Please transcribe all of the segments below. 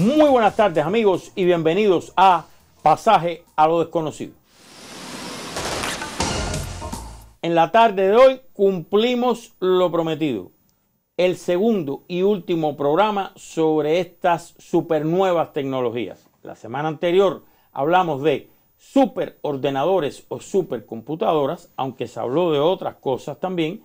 Muy buenas tardes amigos y bienvenidos a Pasaje a lo desconocido. En la tarde de hoy cumplimos lo prometido. El segundo y último programa sobre estas nuevas tecnologías. La semana anterior hablamos de superordenadores o supercomputadoras, aunque se habló de otras cosas también.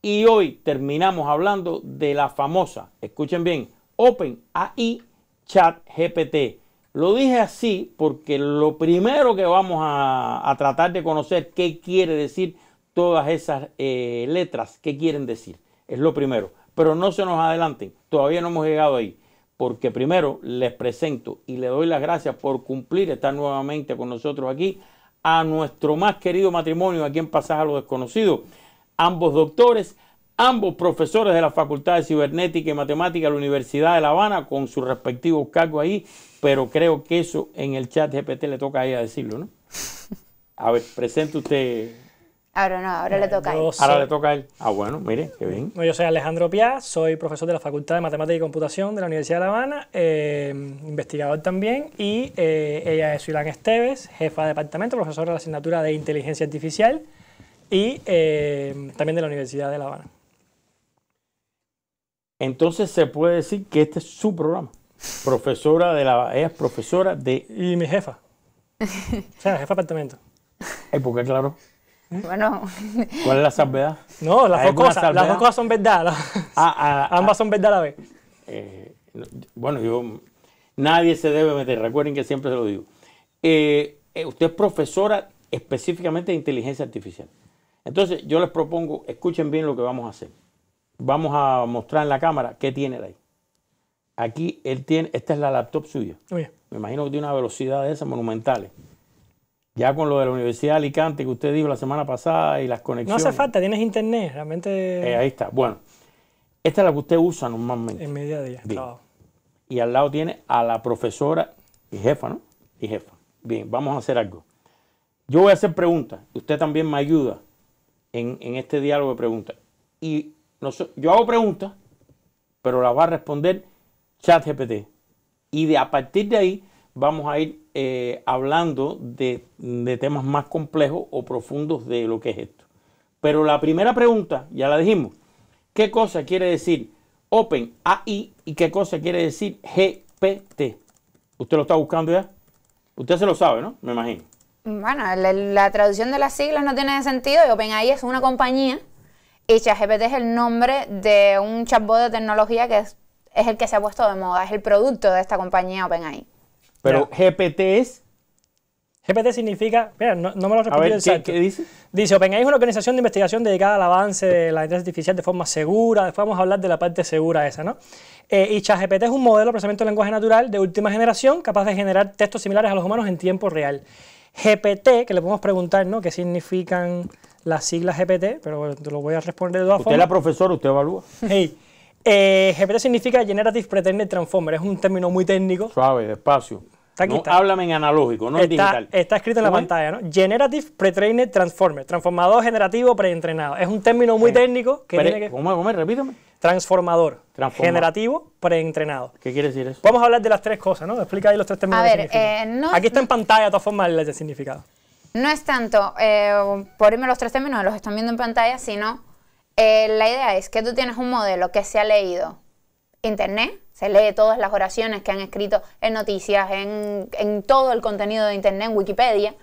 Y hoy terminamos hablando de la famosa, escuchen bien, Open AI. Chat GPT. Lo dije así porque lo primero que vamos a, tratar de conocer qué quiere decir todas esas eh, letras, qué quieren decir. Es lo primero. Pero no se nos adelanten, todavía no hemos llegado ahí. Porque primero les presento y le doy las gracias por cumplir estar nuevamente con nosotros aquí a nuestro más querido matrimonio aquí en Pasaje a lo Desconocido. Ambos doctores, ambos profesores de la Facultad de Cibernética y Matemática de la Universidad de La Habana, con sus respectivos cargos ahí, pero creo que eso en el chat GPT le toca a ella decirlo, ¿no? A ver, presente usted. Ahora no, ahora le toca a él. Ahora le toca a él. Ah, bueno, mire, qué bien. yo soy Alejandro Piaz, soy profesor de la Facultad de Matemática y Computación de la Universidad de La Habana, eh, investigador también, y eh, ella es Suilán Esteves, jefa de departamento, profesora de la asignatura de Inteligencia Artificial y eh, también de la Universidad de La Habana entonces se puede decir que este es su programa. Profesora de la, ella es profesora de... Y mi jefa. o sea, jefa de apartamento. ¿Y por qué, claro? ¿Eh? Bueno. ¿Cuál es la salvedad? No, las dos cosas. Las son verdad. Ah, ah, ambas ah. son verdad a la vez. Eh, bueno, yo. Nadie se debe meter. Recuerden que siempre se lo digo. Eh, usted es profesora específicamente de inteligencia artificial. Entonces, yo les propongo, escuchen bien lo que vamos a hacer vamos a mostrar en la cámara qué tiene de ahí. Aquí él tiene, esta es la laptop suya. Me imagino que tiene una velocidad de esas monumentales. Ya con lo de la Universidad de Alicante que usted dijo la semana pasada y las conexiones. No hace falta, tienes internet, realmente. Eh, ahí está. Bueno, esta es la que usted usa normalmente. En media día. Y al lado tiene a la profesora y jefa, ¿no? Y jefa. Bien, vamos a hacer algo. Yo voy a hacer preguntas. Usted también me ayuda en, en este diálogo de preguntas. Y yo hago preguntas, pero las va a responder ChatGPT. Y de, a partir de ahí vamos a ir eh, hablando de, temas más complejos o profundos de lo que es esto. Pero la primera pregunta, ya la dijimos, ¿qué cosa quiere decir Open y qué cosa quiere decir GPT? ¿Usted lo está buscando ya? Usted se lo sabe, ¿no? Me imagino. Bueno, la, la traducción de las siglas no tiene sentido y OpenAI es una compañía y ChatGPT es el nombre de un chatbot de tecnología que es, el que se ha puesto de moda, es el producto de esta compañía OpenAI. Pero GPT es GPT significa, mira, no, me lo repito exacto. ¿qué, ¿qué, dice? Dice, OpenAI es una organización de investigación dedicada al avance de la inteligencia artificial de forma segura. Después vamos a hablar de la parte segura esa, ¿no? Eh, y ChatGPT es un modelo de procesamiento de lenguaje natural de última generación capaz de generar textos similares a los humanos en tiempo real. GPT, que le podemos preguntar, ¿no? ¿Qué significan las siglas GPT? Pero te lo voy a responder de todas formas. Usted es la profesora, usted evalúa. Hey. Eh, GPT significa Generative Pretended Transformer, es un término muy técnico. Suave, despacio. Está no háblame en analógico, no en digital. Está escrito en la pantalla, ¿no? Generative Pre-Trained Transformer, transformador generativo preentrenado. Es un término muy técnico que tiene que... ¿Cómo, Repítame. Transformador, generativo preentrenado. ¿Qué quiere decir eso? Vamos a hablar de las tres cosas, ¿no? Explica ahí los tres términos. A ver, eh, no, aquí está en pantalla, de todas formas, el significado. No es tanto eh, por irme los tres términos, los están viendo en pantalla, sino eh, la idea es que tú tienes un modelo que se ha leído internet, se lee todas las oraciones que han escrito en noticias, en, todo el contenido de Internet, en Wikipedia.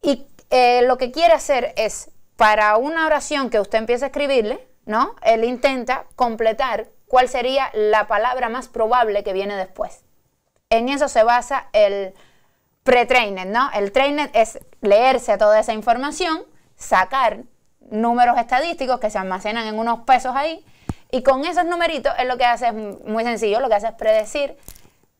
Y eh, lo que quiere hacer es, para una oración que usted empiece a escribirle, ¿no? Él intenta completar cuál sería la palabra más probable que viene después. En eso se basa el pre ¿no? El training es leerse toda esa información, sacar números estadísticos que se almacenan en unos pesos ahí y con esos numeritos, es lo que hace es muy sencillo, lo que hace es predecir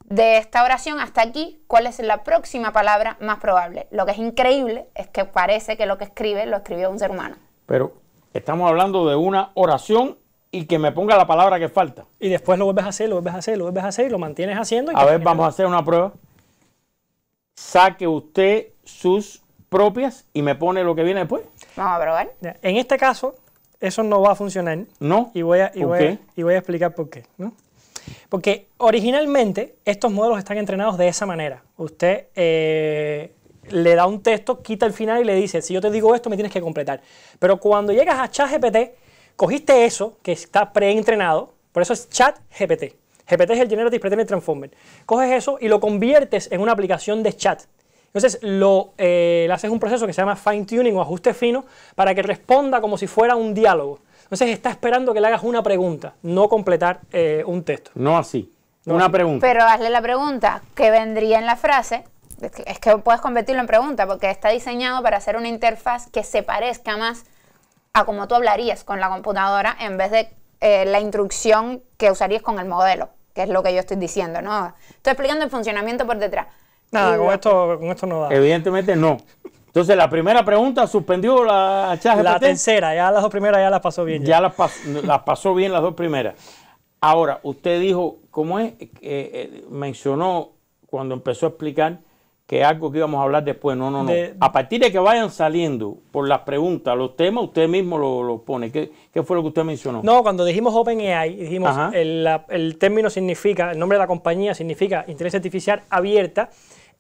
de esta oración hasta aquí cuál es la próxima palabra más probable. Lo que es increíble es que parece que lo que escribe lo escribió un ser humano. Pero estamos hablando de una oración y que me ponga la palabra que falta. Y después lo vuelves a hacer, lo vuelves a hacer, lo vuelves a hacer y lo mantienes haciendo. a ver, vamos a hacer una prueba. Saque usted sus propias y me pone lo que viene después. Vamos a probar. En este caso, eso no va a funcionar. No. Y voy a, y voy a, explicar por qué. ¿no? Porque originalmente estos modelos están entrenados de esa manera. Usted eh, le da un texto, quita el final y le dice, si yo te digo esto, me tienes que completar. Pero cuando llegas a ChatGPT, cogiste eso, que está preentrenado, por eso es ChatGPT. GPT es el Generative Pretender Transformer. Coges eso y lo conviertes en una aplicación de chat. Entonces, lo, eh, le haces un proceso que se llama fine tuning o ajuste fino para que responda como si fuera un diálogo. Entonces, está esperando que le hagas una pregunta, no completar eh, un texto. No así, una pregunta. Pero hazle la pregunta que vendría en la frase. Es que puedes convertirlo en pregunta porque está diseñado para hacer una interfaz que se parezca más a como tú hablarías con la computadora en vez de eh, la instrucción que usarías con el modelo, que es lo que yo estoy diciendo, ¿no? Estoy explicando el funcionamiento por detrás. Nada, con esto, con esto no da. Evidentemente no. Entonces, la primera pregunta suspendió la charla La tercera, ya las dos primeras ya las pasó bien. Ya, ya las, pasó bien las dos primeras. Ahora, usted dijo, ¿cómo es? Eh, eh, mencionó cuando empezó a explicar que algo que íbamos a hablar después. No, no, no. a partir de que vayan saliendo por las preguntas, los temas, usted mismo lo pone. ¿Qué, ¿Qué, fue lo que usted mencionó? No, cuando dijimos OpenAI, dijimos el, el término significa, el nombre de la compañía significa inteligencia artificial abierta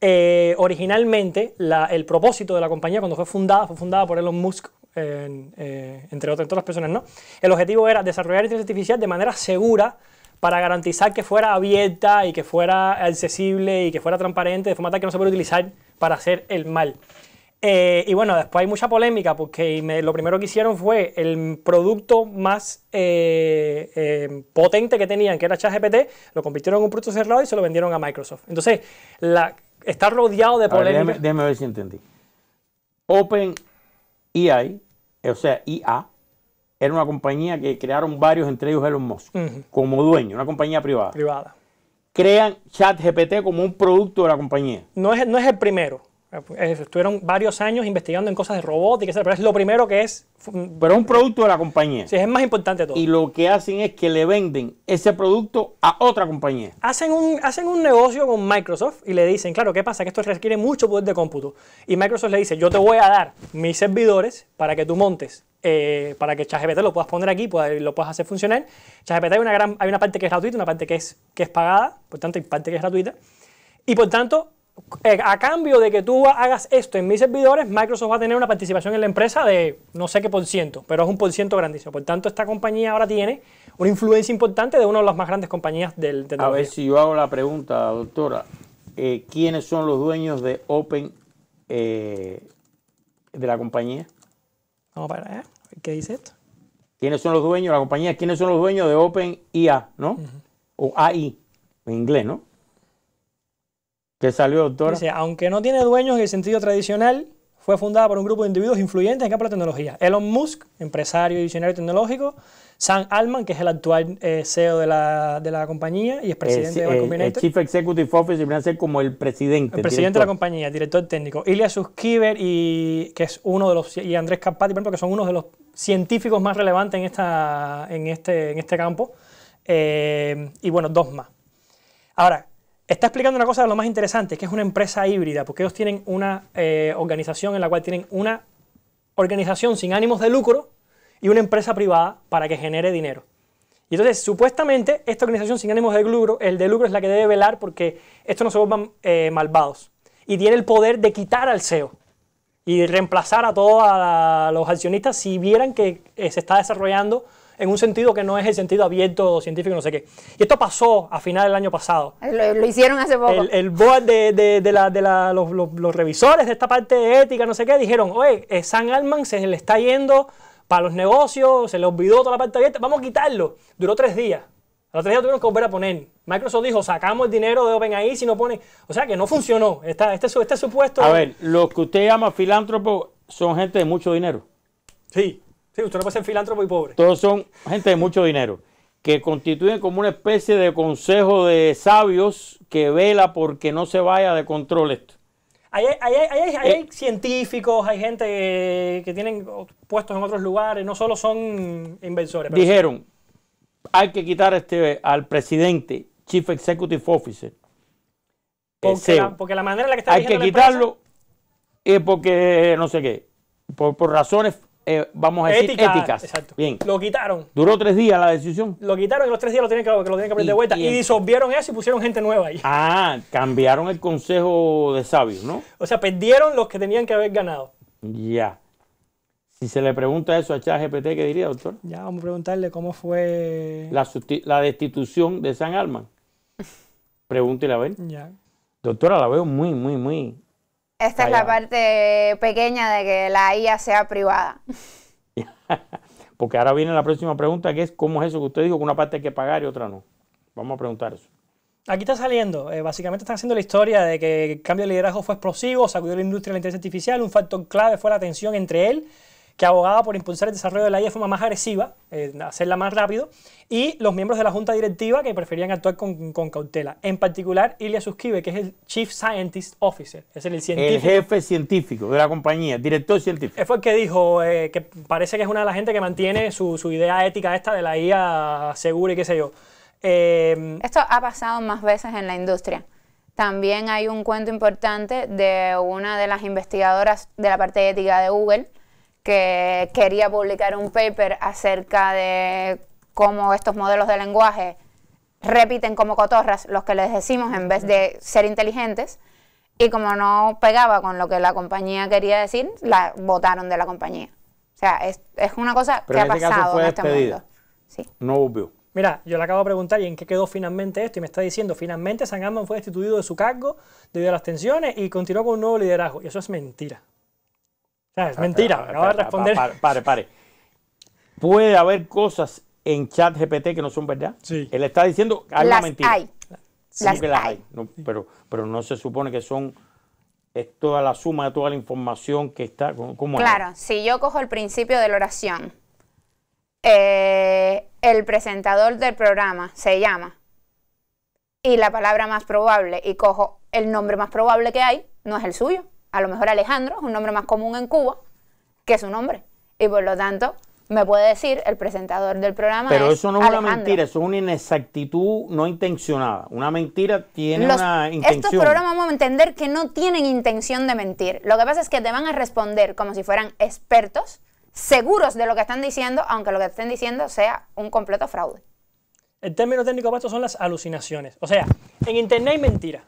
eh, originalmente, el propósito de la compañía cuando fue fundada, fue fundada por Elon Musk, eh, entre otras, personas, ¿no? El objetivo era desarrollar inteligencia artificial de manera segura para garantizar que fuera abierta y que fuera accesible y que fuera transparente, de forma tal que no se pudiera utilizar para hacer el mal. Eh, y bueno, después hay mucha polémica porque lo primero que hicieron fue el producto más potente que tenían, que era ChatGPT, lo convirtieron en un producto cerrado y se lo vendieron a Microsoft. Entonces, la, está rodeado de polémica. Déjame, ver si entendí. Open EI, o sea, IA, era una compañía que crearon varios, entre ellos Elon Musk, como dueño, una compañía privada. Privada. Crean ChatGPT como un producto de la compañía. No es, no es el primero. Ah, pues, estuvieron varios años investigando en cosas de robótica, pero es lo primero que es. Pero es un producto de la compañía. Sí, es más importante todo. Y lo que hacen es que le venden ese producto a otra compañía. Hacen un, hacen un negocio con Microsoft y le dicen, claro, ¿qué pasa? Que esto requiere mucho poder de cómputo. Y Microsoft le dice, yo te voy a dar mis servidores para que tú montes, eh, para que ChatGPT lo puedas poner aquí, lo puedas hacer funcionar. ChatGPT hay una, gran, hay una parte que es gratuita, una parte que es, que es pagada, por tanto, hay parte que es gratuita. Y por tanto, eh, a cambio de que tú hagas esto en mis servidores, Microsoft va a tener una participación en la empresa de no sé qué por ciento, pero es un por ciento grandísimo. Por tanto, esta compañía ahora tiene una influencia importante de una de las más grandes compañías del mundo A ver si yo hago la pregunta, doctora. Eh, ¿Quiénes son los dueños de Open eh, de la compañía? Vamos a ver, ¿Qué dice esto? ¿Quiénes son los dueños de la compañía? ¿Quiénes son los dueños de Open IA, no? O AI, en inglés, ¿no? que salió, doctor aunque no tiene dueños en el sentido tradicional, fue fundada por un grupo de individuos influyentes en campo de la tecnología. Elon Musk, empresario y visionario tecnológico, Sam alman que es el actual eh, CEO de la, compañía y es eh, presidente de la eh, El Chief Executive Officer viene ser como el presidente. El presidente de la compañía, director técnico. Ilya Suskiver, y, que es uno de los, y Andrés Carpati, por que son uno de los científicos más relevantes en, esta, en, este, en este campo. y bueno, dos más. Ahora, Está explicando una cosa de lo más interesante, que es una empresa híbrida, porque ellos tienen una eh, organización en la cual tienen una organización sin ánimos de lucro y una empresa privada para que genere dinero. Y entonces, supuestamente, esta organización sin ánimos de lucro, el de lucro es la que debe velar porque estos no se vuelvan eh, malvados. Y tiene el poder de quitar al CEO y de reemplazar a todos los accionistas si vieran que eh, se está desarrollando en un sentido que no es el sentido abierto científico, no sé qué. Y esto pasó a final del año pasado. Lo, hicieron hace poco. El, board de, de, los, revisores de esta parte de ética, no sé qué, dijeron, oye, eh, San Alman se le está yendo para los negocios, se le olvidó toda la parte abierta, vamos a quitarlo. Duró tres días. Los tres días tuvieron que volver a poner. Microsoft dijo, sacamos el dinero de OpenAI si no pone... O sea que no funcionó. este, este supuesto... A ver, los que usted llama filántropos son gente de mucho dinero. Sí. Sí, usted no puede ser filántropo y pobre. Todos son gente de mucho dinero, que constituyen como una especie de consejo de sabios que vela porque no se vaya de control esto. Hay, eh. científicos, hay gente que, tienen puestos en otros lugares, no solo son inversores. dijeron, hay que quitar este, al presidente, Chief Executive Officer. Porque la, manera en la que está Hay que quitarlo porque no sé qué, por razones eh, vamos a decir, éticas. Bien. Lo quitaron. Duró tres días la decisión. Lo quitaron y los tres días lo tienen que, que, lo tienen que poner de vuelta. Y, disolvieron eso y pusieron gente nueva ahí. Ah, cambiaron el consejo de sabios, ¿no? O sea, perdieron los que tenían que haber ganado. Ya. Si se le pregunta eso a GPT, ¿qué diría, doctor? Ya, vamos a preguntarle cómo fue. La, destitución de San Alman. Pregúntele a ver. Ya. Doctora, la veo muy, muy, muy esta es la parte pequeña de que la IA sea privada. Porque ahora viene la próxima pregunta, que es cómo es eso que usted dijo, que una parte hay que pagar y otra no. Vamos a preguntar eso. Aquí está saliendo, eh, básicamente están haciendo la historia de que el cambio de liderazgo fue explosivo, sacudió la industria de la inteligencia artificial, un factor clave fue la tensión entre él que abogaba por impulsar el desarrollo de la IA de forma más agresiva, eh, hacerla más rápido, y los miembros de la junta directiva que preferían actuar con, cautela. En particular, Ilya Suskibe, que es el Chief Scientist Officer, es el, científico. El jefe científico de la compañía, director científico. Fue el que dijo eh, que parece que es una de las gente que mantiene su, idea ética esta de la IA segura y qué sé yo. Eh, Esto ha pasado más veces en la industria. También hay un cuento importante de una de las investigadoras de la parte ética de Google, que quería publicar un paper acerca de cómo estos modelos de lenguaje repiten como cotorras los que les decimos en vez de ser inteligentes. Y como no pegaba con lo que la compañía quería decir, la votaron de la compañía. O sea, es, una cosa que ha este pasado este Sí. No hubo Mira, yo le acabo de preguntar y en qué quedó finalmente esto y me está diciendo, finalmente San Amman fue destituido de su cargo debido a las tensiones y continuó con un nuevo liderazgo. Y eso es mentira mentira, No acabas de responder. Pare, pare, Puede haber cosas en chat GPT que no son verdad. Sí. Él está diciendo hay una mentira. Hay. que las hay. pero, pero no se supone que son es toda la suma de toda la información que está. claro, si yo cojo el principio de la oración, eh, el presentador del programa se llama y la palabra más probable y cojo el nombre más probable que hay, no es el suyo. A lo mejor Alejandro es un nombre más común en Cuba que su nombre. Y por lo tanto, me puede decir el presentador del programa. Pero eso no es una mentira, eso es una inexactitud no intencionada. Una mentira tiene una intención. Estos programas vamos a entender que no tienen intención de mentir. Lo que pasa es que te van a responder como si fueran expertos, seguros de lo que están diciendo, aunque lo que estén diciendo sea un completo fraude. El término técnico para esto son las alucinaciones. O sea, en internet hay mentira.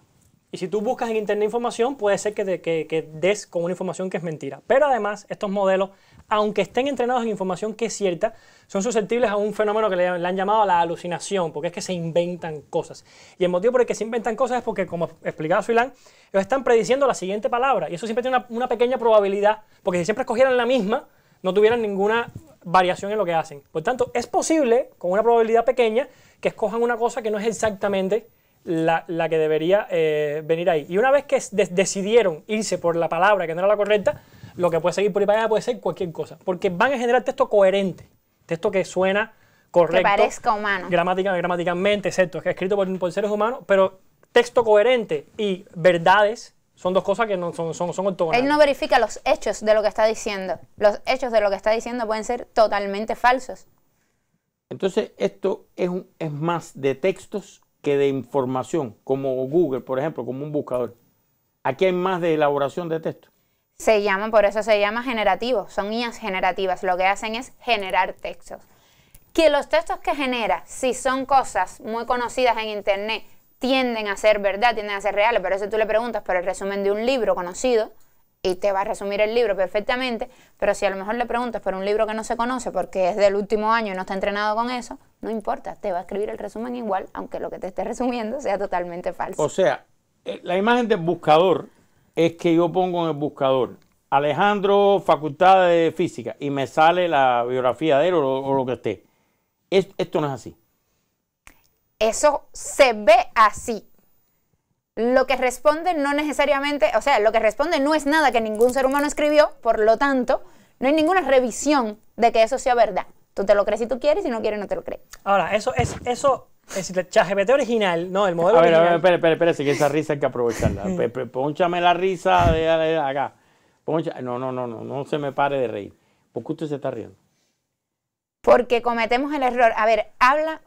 Y si tú buscas en internet información, puede ser que, des con una información que es mentira. Pero además, estos modelos, aunque estén entrenados en información que es cierta, son susceptibles a un fenómeno que le, han llamado la alucinación, porque es que se inventan cosas. Y el motivo por el que se inventan cosas es porque, como explicaba Suilán, ellos están prediciendo la siguiente palabra. Y eso siempre tiene una, una pequeña probabilidad, porque si siempre escogieran la misma, no tuvieran ninguna variación en lo que hacen. Por tanto, es posible, con una probabilidad pequeña, que escojan una cosa que no es exactamente la, que debería eh, venir ahí. Y una vez que decidieron irse por la palabra que no era la correcta, lo que puede seguir por ahí puede ser cualquier cosa, porque van a generar texto coherente, texto que suena correcto. Que parezca humano. Gramática, gramaticalmente, excepto, es escrito por, seres humanos, pero texto coherente y verdades son dos cosas que no son, son, son ortogonales. Él no verifica los hechos de lo que está diciendo. Los hechos de lo que está diciendo pueden ser totalmente falsos. Entonces, esto es, un, es más de textos que de información, como Google, por ejemplo, como un buscador. Aquí hay más de elaboración de texto. Se llama por eso se llama generativo, son IAs generativas, lo que hacen es generar textos. Que los textos que genera, si son cosas muy conocidas en Internet, tienden a ser verdad, tienden a ser reales, pero eso tú le preguntas por el resumen de un libro conocido y te va a resumir el libro perfectamente, pero si a lo mejor le preguntas por un libro que no se conoce porque es del último año y no está entrenado con eso, no importa, te va a escribir el resumen igual, aunque lo que te esté resumiendo sea totalmente falso. O sea, eh, la imagen del buscador es que yo pongo en el buscador Alejandro, Facultad de Física, y me sale la biografía de él o lo, que esté. Es, esto no es así. Eso se ve así. Lo que responde no necesariamente, o sea, lo que responde no es nada que ningún ser humano escribió, por lo tanto, no hay ninguna revisión de que eso sea verdad. Tú te lo crees si tú quieres, si no quieres, no te lo crees. Ahora, eso es, eso, es el ChatGPT original, no, el modelo a ver, original. A ver, espera, que esa risa hay que aprovecharla. Pónchame la risa de, acá. Poncha, no, no, no, no, no se me pare de reír. ¿Por qué usted se está riendo? Porque cometemos el error. A ver, habla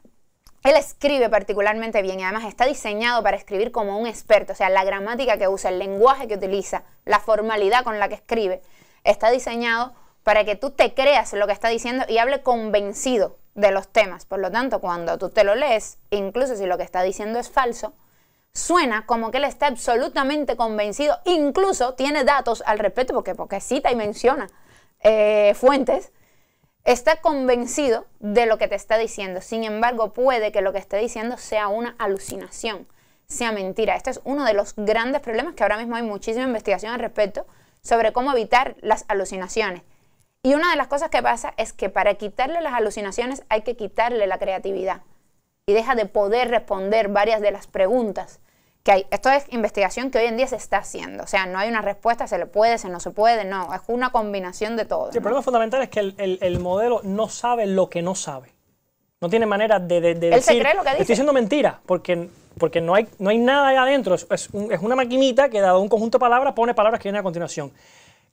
él escribe particularmente bien y además está diseñado para escribir como un experto, o sea, la gramática que usa, el lenguaje que utiliza, la formalidad con la que escribe, está diseñado para que tú te creas lo que está diciendo y hable convencido de los temas. Por lo tanto, cuando tú te lo lees, incluso si lo que está diciendo es falso, suena como que él está absolutamente convencido, incluso tiene datos al respecto, porque, porque cita y menciona eh, fuentes, está convencido de lo que te está diciendo. Sin embargo, puede que lo que esté diciendo sea una alucinación, sea mentira. Este es uno de los grandes problemas que ahora mismo hay muchísima investigación al respecto sobre cómo evitar las alucinaciones. Y una de las cosas que pasa es que para quitarle las alucinaciones hay que quitarle la creatividad y deja de poder responder varias de las preguntas que hay. Esto es investigación que hoy en día se está haciendo. O sea, no hay una respuesta, se le puede, se no se puede, no. Es una combinación de todo. el problema fundamental es que el, modelo no sabe lo que no sabe. No tiene manera de, de, decir... Se lo Estoy diciendo mentira, porque, porque no, hay, no hay nada ahí adentro. Es, es una maquinita que, dado un conjunto de palabras, pone palabras que vienen a continuación.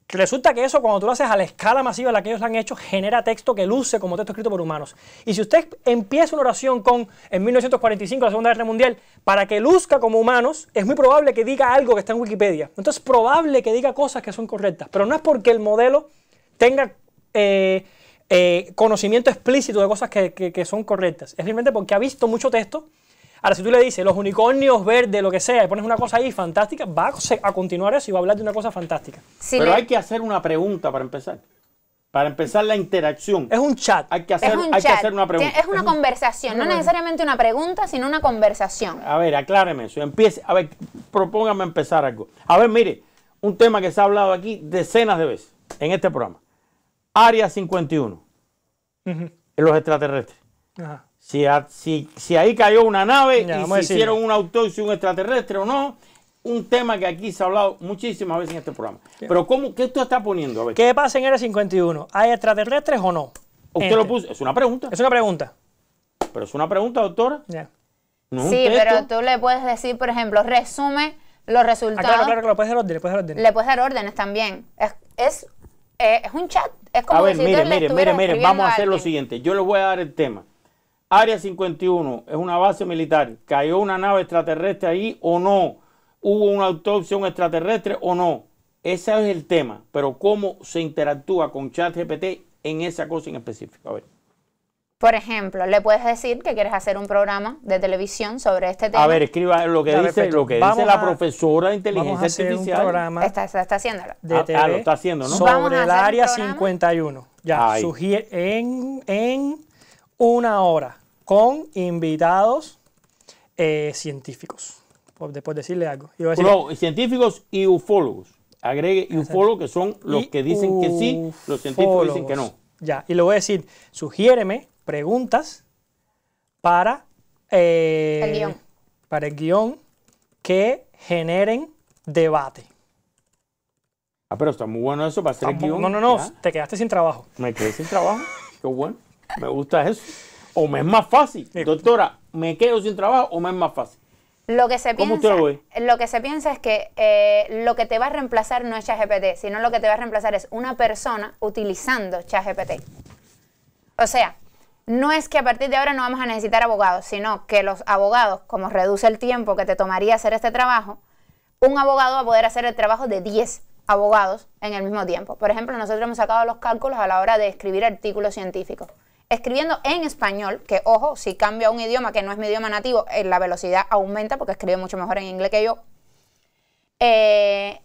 Resulta que eso, cuando tú lo haces a la escala masiva en la que ellos lo han hecho, genera texto que luce como texto escrito por humanos. Y si usted empieza una oración con en 1945, la Segunda Guerra Mundial, para que luzca como humanos, es muy probable que diga algo que está en Wikipedia. Entonces, es probable que diga cosas que son correctas. Pero no es porque el modelo tenga eh, eh, conocimiento explícito de cosas que, que son correctas. Es simplemente porque ha visto mucho texto Ahora, si tú le dices los unicornios verdes, lo que sea, y pones una cosa ahí fantástica, va a continuar eso y va a hablar de una cosa fantástica. Pero hay que hacer una pregunta para empezar. Para empezar la interacción. Es un chat. Hay que hacer, una pregunta. Es una conversación, no necesariamente una pregunta, sino una conversación. A ver, acláreme eso. Empiece, a ver, propóngame empezar algo. A ver, mire, un tema que se ha hablado aquí decenas de veces en este programa. Área 51. En Los extraterrestres. Ajá si, ahí cayó una nave y si hicieron un autopsia un extraterrestre o no. Un tema que aquí se ha hablado muchísimas veces en este programa. Pero ¿cómo, ¿qué tú estás poniendo? ¿Qué pasa en el 51? ¿Hay extraterrestres o no? Usted este. Es una pregunta. Es una pregunta. Pero es una pregunta, doctora. sí, pero tú le puedes decir, por ejemplo, resume los ah, resultados. claro, claro, claro, puedes puedes dar órdenes. Le puedes dar órdenes también. Es, eh, un chat. a ver, mire, mire, mire, vamos a hacer lo siguiente. Yo le voy a dar el tema. Área 51 es una base militar. ¿Cayó una nave extraterrestre ahí o no? ¿Hubo una autopsia extraterrestre o no? Ese es el tema. Pero cómo se interactúa con ChatGPT en esa cosa en específico. A ver. Por ejemplo, le puedes decir que quieres hacer un programa de televisión sobre este tema. A ver, escriba lo que dice, lo que la profesora de inteligencia vamos a hacer Un programa está, está, ah, ah lo está haciendo, ¿no? Sobre el área 51. Ya, sugiere en, en una hora con invitados eh, científicos. después decirle algo. científicos y ufólogos. Agregue y ufólogos, que son los que dicen que sí, los científicos dicen que no. Ya, y le voy a decir, sugiéreme preguntas para, eh, el guión. para el guión que generen debate. Ah, pero está muy bueno eso para hacer el guión. No, no, no, te quedaste sin trabajo. Me quedé sin trabajo, qué bueno. Me gusta eso. O me es más fácil. Doctora, ¿me quedo sin trabajo o me es más fácil? Lo que, se piensa, lo, que se piensa es que eh, lo que te va a reemplazar no es ChatGPT, sino lo que te va a reemplazar es una persona utilizando ChatGPT. O sea, no es que a partir de ahora no vamos a necesitar abogados, sino que los abogados, como reduce el tiempo que te tomaría hacer este trabajo, un abogado va a poder hacer el trabajo de 10 abogados en el mismo tiempo. Por ejemplo, nosotros hemos sacado los cálculos a la hora de escribir artículos científicos escribiendo en español, que ojo, si cambio a un idioma que no es mi idioma nativo, eh, la velocidad aumenta porque escribe mucho mejor en inglés que yo. Eh,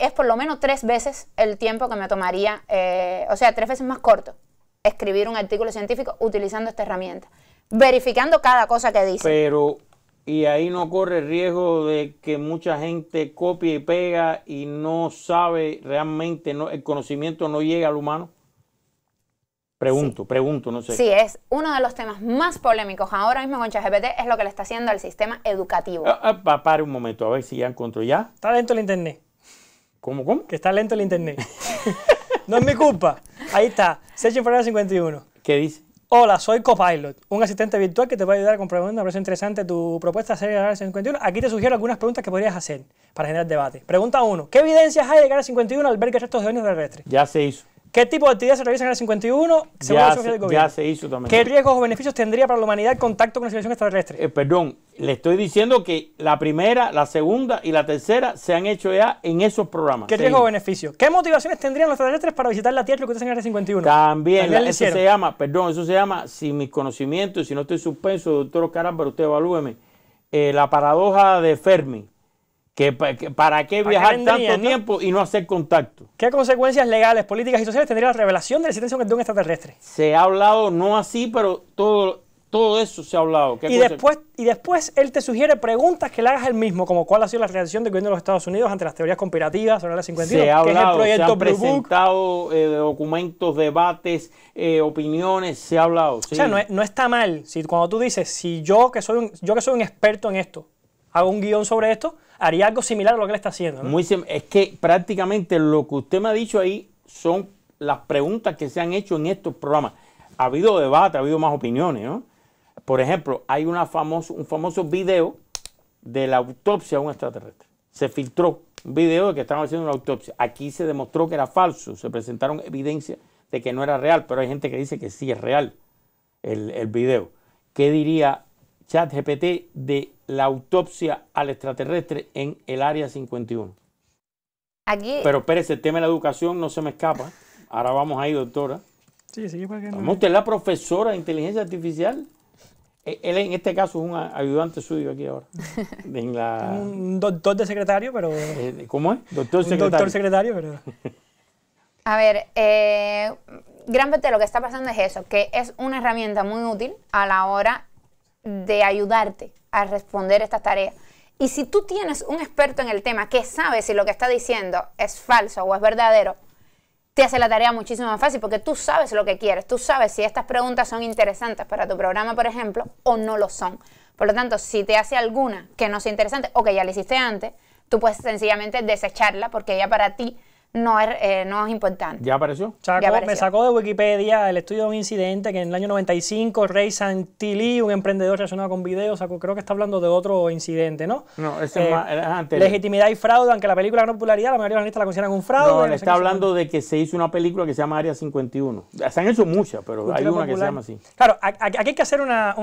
es por lo menos tres veces el tiempo que me tomaría, eh, o sea, tres veces más corto escribir un artículo científico utilizando esta herramienta, verificando cada cosa que dice. Pero, ¿y ahí no corre el riesgo de que mucha gente copie y pega y no sabe realmente, el conocimiento no llega al humano? Pregunto, pregunto, no sé. Sí, es uno de los temas más polémicos ahora mismo con ChatGPT, es lo que le está haciendo al sistema educativo. Ah, ah un momento, a ver si ya encuentro ya. Está lento el internet. ¿Cómo, cómo? Que está lento el internet. no es mi culpa. Ahí está, Search 51. ¿Qué dice? Hola, soy Copilot, un asistente virtual que te va a ayudar a comprender una versión interesante tu propuesta sería de 51. Aquí te sugiero algunas preguntas que podrías hacer para generar debate. Pregunta 1. ¿Qué evidencias hay de Gara 51 al ver que restos de ovnis terrestres? Ya se hizo. ¿Qué tipo de actividades se realizan en el 51 según la del Ya se hizo también. ¿Qué riesgos o beneficios tendría para la humanidad el contacto con la civilización extraterrestre? Eh, perdón, le estoy diciendo que la primera, la segunda y la tercera se han hecho ya en esos programas. ¿Qué riesgos o beneficios? ¿Qué motivaciones tendrían los extraterrestres para visitar la Tierra lo que ustedes en el 51? También, eso se llama, perdón, eso se llama, si mis conocimientos, si no estoy suspenso, doctor Caramba, usted evalúeme, eh, la paradoja de Fermi. ¿Para qué viajar tanto tiempo y no hacer contacto? ¿Qué consecuencias legales, políticas y sociales tendría la revelación de la existencia de un extraterrestre? Se ha hablado, no así, pero todo, todo eso se ha hablado. y, después, y después él te sugiere preguntas que le hagas él mismo, como cuál ha sido la reacción del gobierno de los Estados Unidos ante las teorías conspirativas sobre la 51, se ha hablado, que presentado eh, documentos, debates, eh, opiniones, se ha hablado. O sea, no, está mal. Si, cuando tú dices, si yo que soy yo que soy un experto en esto, hago un guión sobre esto, haría algo similar a lo que él está haciendo. es que prácticamente lo que usted me ha dicho ahí son las preguntas que se han hecho en estos programas. Ha habido debate, ha habido más opiniones, Por ejemplo, hay un famoso video de la autopsia a un extraterrestre. Se filtró un video de que estaban haciendo una autopsia. Aquí se demostró que era falso, se presentaron evidencias de que no era real, pero hay gente que dice que sí es real el, el video. ¿Qué diría GPT de la autopsia al extraterrestre en el Área 51. Aquí. Pero espérese, el tema de la educación no se me escapa. Ahora vamos ahí, doctora. Sí, sí, porque no. usted es la profesora de inteligencia artificial. Eh, él en este caso es un ayudante suyo aquí ahora. un doctor de secretario, pero... Eh, eh, ¿Cómo es? Doctor secretario. doctor secretario, pero... A ver, gran parte de lo que está pasando es eso, que es una herramienta muy útil a la hora Mm. de ayudarte a responder estas tareas. Y si tú tienes un experto en el tema que sabe si lo que está diciendo es falso o es verdadero, te hace la tarea muchísimo más fácil porque tú sabes lo que quieres, tú sabes si estas preguntas son interesantes para tu programa, por ejemplo, o no lo son. Por lo tanto, si te hace alguna que no sea interesante o que ya la hiciste antes, tú puedes sencillamente desecharla porque ya para ti no es, eh, no es importante. ¿Ya apareció? Me sacó de Wikipedia el estudio de un incidente que en el año 95 Ray Santilli, un emprendedor relacionado con videos, creo que está hablando de otro incidente, ¿no? No, eh, Legitimidad y fraude, aunque la película ganó popularidad, la mayoría de los analistas la consideran un fraude. No, está hablando de que se hizo una película que se llama Área 51. Se han hecho muchas, pero hay una que se llama así. Claro, aquí hay que hacer una,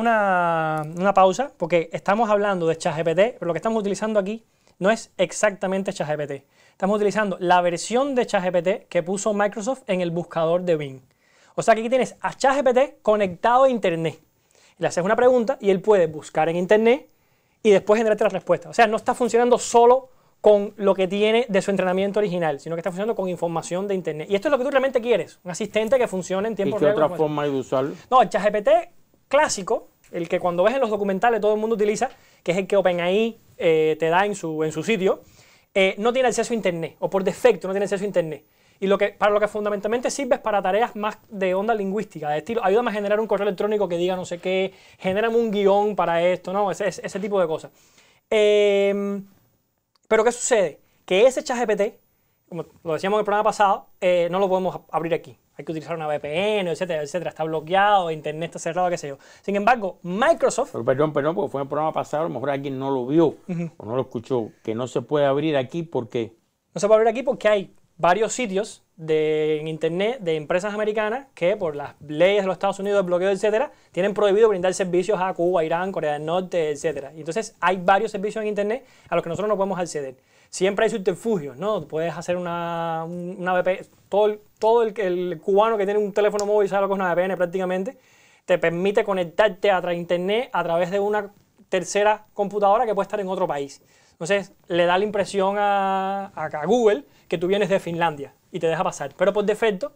pausa, porque estamos hablando de ChatGPT, pero lo que estamos utilizando aquí no es exactamente ChatGPT estamos utilizando la versión de ChatGPT que puso Microsoft en el buscador de Bing. O sea que aquí tienes a ChatGPT conectado a Internet. Le haces una pregunta y él puede buscar en Internet y después generarte la respuesta. O sea, no está funcionando solo con lo que tiene de su entrenamiento original, sino que está funcionando con información de Internet. Y esto es lo que tú realmente quieres, un asistente que funcione en tiempo real. ¿Y qué otra forma hay de usarlo? No, el ChatGPT clásico, el que cuando ves en los documentales todo el mundo utiliza, que es el que OpenAI eh, te da en su, en su sitio, eh, no tiene acceso a Internet, o por defecto no tiene acceso a Internet. Y lo que, para lo que fundamentalmente sirve es para tareas más de onda lingüística, de estilo, ayúdame a generar un correo electrónico que diga no sé qué, genérame un guión para esto, ¿no? Ese, ese tipo de cosas. Em, pero ¿qué sucede? Que ese chat GPT, como lo decíamos en el programa pasado, eh, no lo podemos abrir aquí hay que utilizar una VPN, etcétera, etcétera, está bloqueado, internet está cerrado, qué sé yo. Sin embargo, Microsoft... perdón, perdón, porque fue en el programa pasado, a lo mejor alguien no lo vio o no lo escuchó, que no se puede abrir aquí porque... No se puede abrir aquí porque hay varios sitios de, en internet de empresas americanas que por las leyes de los Estados Unidos, el bloqueo, etcétera, tienen prohibido brindar servicios a Cuba, Irán, Corea del Norte, etcétera. entonces hay varios servicios en internet a los que nosotros no podemos acceder siempre hay subterfugios, ¿no? Puedes hacer una, una todo, el, el, cubano que tiene un teléfono móvil sabe lo que es una VPN prácticamente, te permite conectarte a internet a través de una tercera computadora que puede estar en otro país. Entonces le da la impresión a, Google que tú vienes de Finlandia y te deja pasar. Pero por defecto,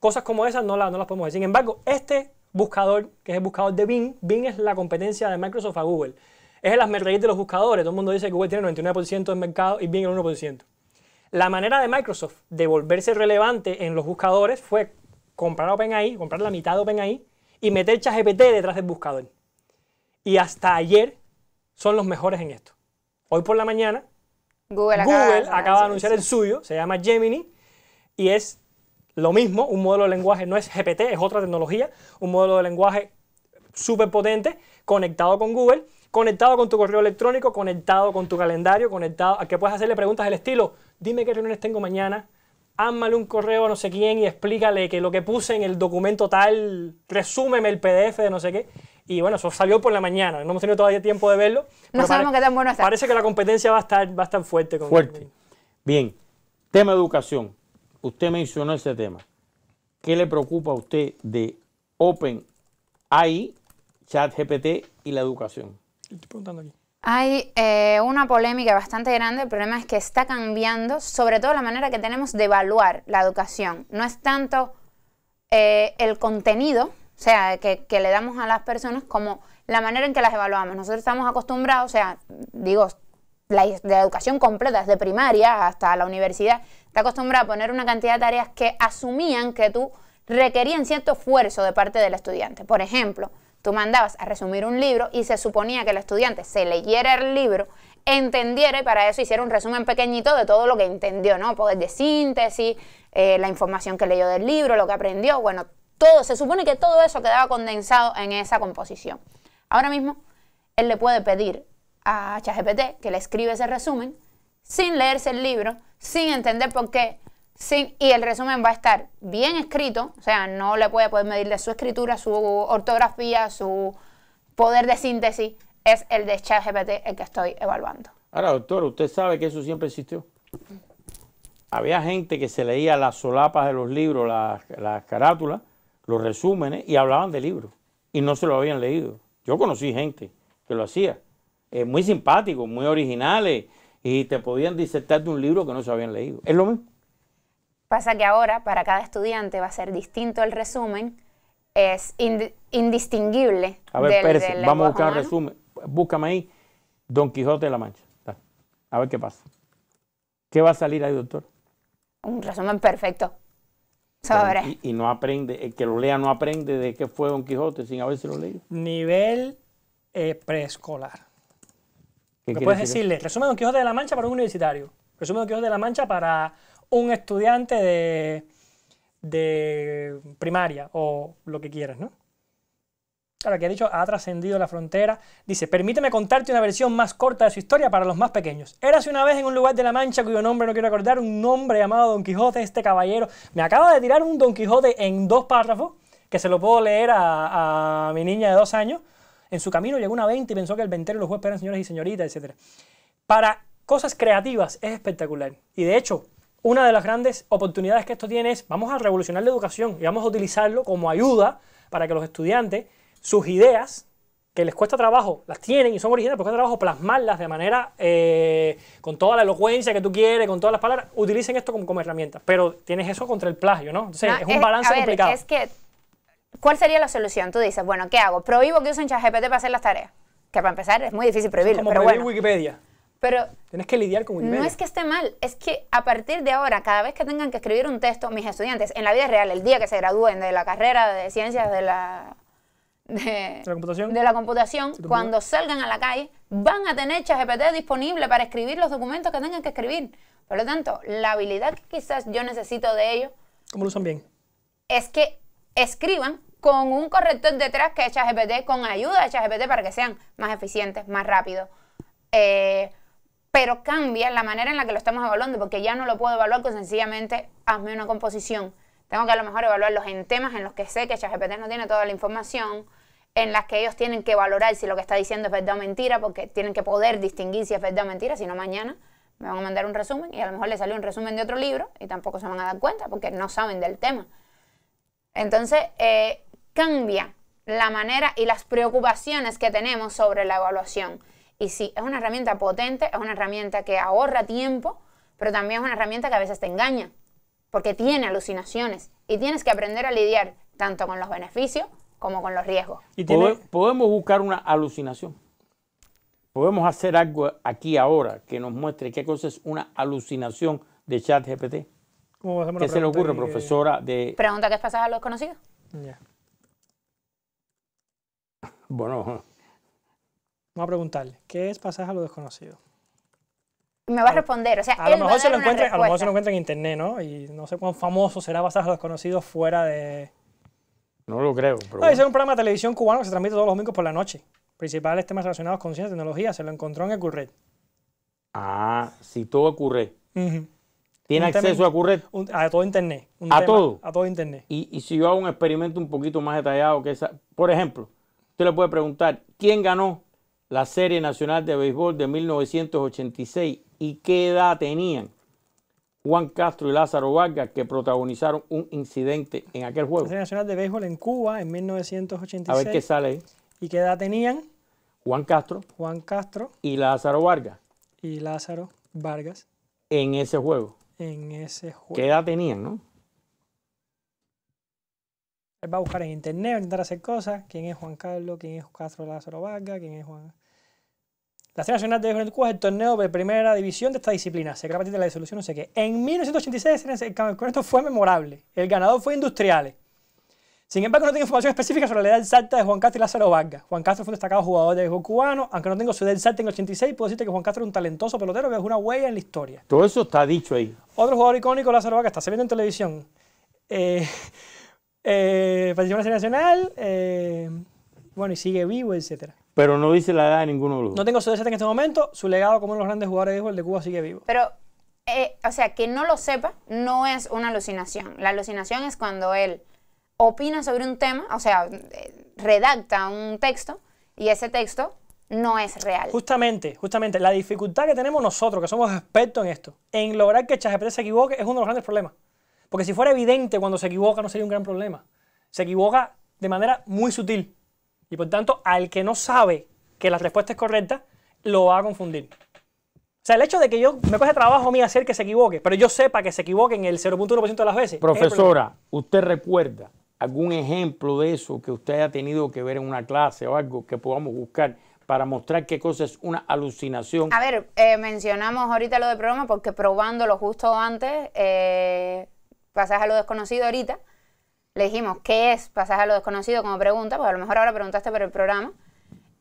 cosas como esas no, la, no las podemos decir. Sin embargo, este buscador, que es el buscador de Bing, Bing es la competencia de Microsoft a Google. Es el asmerreír de los buscadores. Todo el mundo dice que Google tiene el 99% del mercado y Bing el 1%. La manera de Microsoft de volverse relevante en los buscadores fue comprar OpenAI, comprar la mitad de OpenAI y meter ChatGPT detrás del buscador. Y hasta ayer son los mejores en esto. Hoy por la mañana Google, acaba, de, anunciar el suyo, se llama Gemini y es lo mismo, un modelo de lenguaje no es GPT, es otra tecnología, un modelo de lenguaje súper potente conectado con Google conectado con tu correo electrónico, conectado con tu calendario, conectado a que puedes hacerle preguntas del estilo, dime qué reuniones tengo mañana, ámale un correo a no sé quién y explícale que lo que puse en el documento tal, resúmeme el PDF de no sé qué. Y bueno, eso salió por la mañana, no hemos tenido todavía tiempo de verlo. No sabemos qué tan bueno está. Parece que la competencia va a estar, va fuerte. Con fuerte. Bien, tema educación. Usted mencionó ese tema. ¿Qué le preocupa a usted de OpenAI, ChatGPT y la educación? Hay eh, una polémica bastante grande. El problema es que está cambiando, sobre todo la manera que tenemos de evaluar la educación. No es tanto eh, el contenido, sea, que, le damos a las personas, como la manera en que las evaluamos. Nosotros estamos acostumbrados, o sea, digo, la, de educación completa, desde primaria hasta la universidad, está acostumbrada a poner una cantidad de tareas que asumían que tú requerían cierto esfuerzo de parte del estudiante. Por ejemplo, Tú mandabas a resumir un libro y se suponía que el estudiante se leyera el libro, entendiera y para eso hiciera un resumen pequeñito de todo lo que entendió, ¿no? Poder de síntesis, eh, la información que leyó del libro, lo que aprendió, bueno, todo, se supone que todo eso quedaba condensado en esa composición. Ahora mismo, él le puede pedir a ChatGPT que le escribe ese resumen sin leerse el libro, sin entender por qué, Sí, y el resumen va a estar bien escrito, o sea, no le puede poder medirle su escritura, su ortografía, su poder de síntesis. Es el de ChatGPT el que estoy evaluando. Ahora, doctor, usted sabe que eso siempre existió. Había gente que se leía las solapas de los libros, las, carátulas, los resúmenes, y hablaban de libros, y no se lo habían leído. Yo conocí gente que lo hacía, eh, muy simpático, muy originales, y te podían disertar de un libro que no se habían leído. Es lo mismo. Pasa que ahora para cada estudiante va a ser distinto el resumen, es indistinguible. A ver, vamos a buscar un resumen. Búscame ahí Don Quijote de la Mancha. A ver qué pasa. ¿Qué va a salir ahí, doctor? Un resumen perfecto. Y, no aprende, el que lo lea no aprende de qué fue Don Quijote sin haberse lo leído. Nivel eh, preescolar. Puedes decirle, resumen Don Quijote de la Mancha para un universitario, resumen Don Quijote de la Mancha para un estudiante de, primaria o lo que quieras, ¿no? Ahora que ha dicho, ha trascendido la frontera. Dice, permíteme contarte una versión más corta de su historia para los más pequeños. Érase una vez en un lugar de la Mancha cuyo nombre no quiero acordar, un hombre llamado Don Quijote, este caballero. Me acaba de tirar un Don Quijote en dos párrafos, que se lo puedo leer a, mi niña de dos años. En su camino llegó una 20 y pensó que el ventero los huéspedes eran señores y señoritas, etc. Para cosas creativas es espectacular. Y de hecho, una de las grandes oportunidades que esto tiene es, vamos a revolucionar la educación y vamos a utilizarlo como ayuda para que los estudiantes, sus ideas, que les cuesta trabajo, las tienen y son originales, porque cuesta trabajo plasmarlas de manera, eh, con toda la elocuencia que tú quieres, con todas las palabras, utilicen esto como, herramienta. Pero tienes eso contra el plagio, ¿no? Entonces, es un balance complicado. Es que, ¿cuál sería la solución? Tú dices, bueno, ¿qué hago? ¿Prohíbo que usen ChatGPT para hacer las tareas? Que para empezar es muy difícil prohibirlo. como pero prohibir Wikipedia. Pero tienes que lidiar con un No es que esté mal, es que a partir de ahora, cada vez que tengan que escribir un texto, mis estudiantes, en la vida real, el día que se gradúen de la carrera de ciencias de la de, la computación, de la computación cuando salgan a la calle, van a tener ChatGPT disponible para escribir los documentos que tengan que escribir. Por lo tanto, la habilidad que quizás yo necesito de ellos. ¿Cómo lo usan bien? Es que escriban con un corrector detrás que es ChatGPT, con ayuda de ChatGPT para que sean más eficientes, más rápidos. Eh, pero cambia la manera en la que lo estamos evaluando, porque ya no lo puedo evaluar con sencillamente hazme una composición. Tengo que a lo mejor evaluarlos en temas en los que sé que ChatGPT no tiene toda la información, en las que ellos tienen que valorar si lo que está diciendo es verdad o mentira, porque tienen que poder distinguir si es verdad o mentira, si no mañana me van a mandar un resumen y a lo mejor les sale un resumen de otro libro y tampoco se van a dar cuenta porque no saben del tema. Entonces, eh, cambia la manera y las preocupaciones que tenemos sobre la evaluación. Y sí, es una herramienta potente, es una herramienta que ahorra tiempo, pero también es una herramienta que a veces te engaña, porque tiene alucinaciones y tienes que aprender a lidiar tanto con los beneficios como con los riesgos. Y podemos buscar una alucinación. Podemos hacer algo aquí ahora que nos muestre qué cosa es una alucinación de ChatGPT. ¿Qué se le ocurre, profesora? Pregunta que es pasada a los conocidos. Bueno, a preguntarle, ¿qué es pasaje a lo desconocido? Me va a responder, o sea, a lo mejor se lo encuentra, a lo mejor se lo encuentra en internet, ¿no? Y no sé cuán famoso será pasaje a lo desconocido fuera de... No lo creo. es un programa de televisión cubano que se transmite todos los domingos por la noche. Principales temas relacionados con ciencia y tecnología, se lo encontró en el Ah, si todo ocurre. ¿Tiene acceso a Curret? a todo internet. ¿A todo? A todo internet. Y, y, si yo hago un experimento un poquito más detallado que esa, por ejemplo, usted le puede preguntar, ¿quién ganó la Serie Nacional de Béisbol de 1986 y qué edad tenían Juan Castro y Lázaro Vargas que protagonizaron un incidente en aquel juego. La Serie Nacional de Béisbol en Cuba en 1986. A ver qué sale ¿Y qué edad tenían? Juan Castro. Juan Castro. Y Lázaro Vargas. Y Lázaro Vargas. En ese juego. En ese juego. ¿Qué edad tenían, no? Él va a buscar en internet, va a intentar hacer cosas. ¿Quién es Juan Carlos? ¿Quién es Castro Lázaro Vargas? ¿Quién es Juan? La Serie Nacional de Cuba es el torneo de primera división de esta disciplina. Se crea de la disolución, no sé qué. En 1986 el campeonato fue memorable. El ganador fue Industriales. Sin embargo, no tengo información específica sobre la edad salto de Juan Castro y Lázaro Vargas. Juan Castro fue un destacado jugador de béisbol cubano, aunque no tengo su edad salto en el 86, puedo decirte que Juan Castro es un talentoso pelotero que es una huella en la historia. Todo eso está dicho ahí. Otro jugador icónico, Lázaro Vargas, está saliendo en televisión. Eh, eh en la serie nacional, eh, bueno, y sigue vivo, etcétera. Pero no dice la edad de ninguno de los No tengo certeza en este momento. Su legado como uno de los grandes jugadores de fútbol de Cuba sigue vivo. Pero, eh, o sea, que no lo sepa no es una alucinación. La alucinación es cuando él opina sobre un tema, o sea, eh, redacta un texto y ese texto no es real. Justamente, justamente, la dificultad que tenemos nosotros, que somos expertos en esto, en lograr que ChatGPT se equivoque es uno de los grandes problemas. Porque si fuera evidente cuando se equivoca no sería un gran problema. Se equivoca de manera muy sutil. Y por tanto, al que no sabe que la respuesta es correcta, lo va a confundir. O sea, el hecho de que yo me coge trabajo a mí hacer que se equivoque, pero yo sepa que se equivoque en el 0.1% de las veces. Profesora, ¿usted recuerda algún ejemplo de eso que usted haya tenido que ver en una clase o algo que podamos buscar para mostrar qué cosa es una alucinación? A ver, eh, mencionamos ahorita lo del programa porque probándolo justo antes, eh, a lo desconocido ahorita, le dijimos, ¿qué es pasaje a lo desconocido como pregunta? Pues a lo mejor ahora preguntaste por el programa.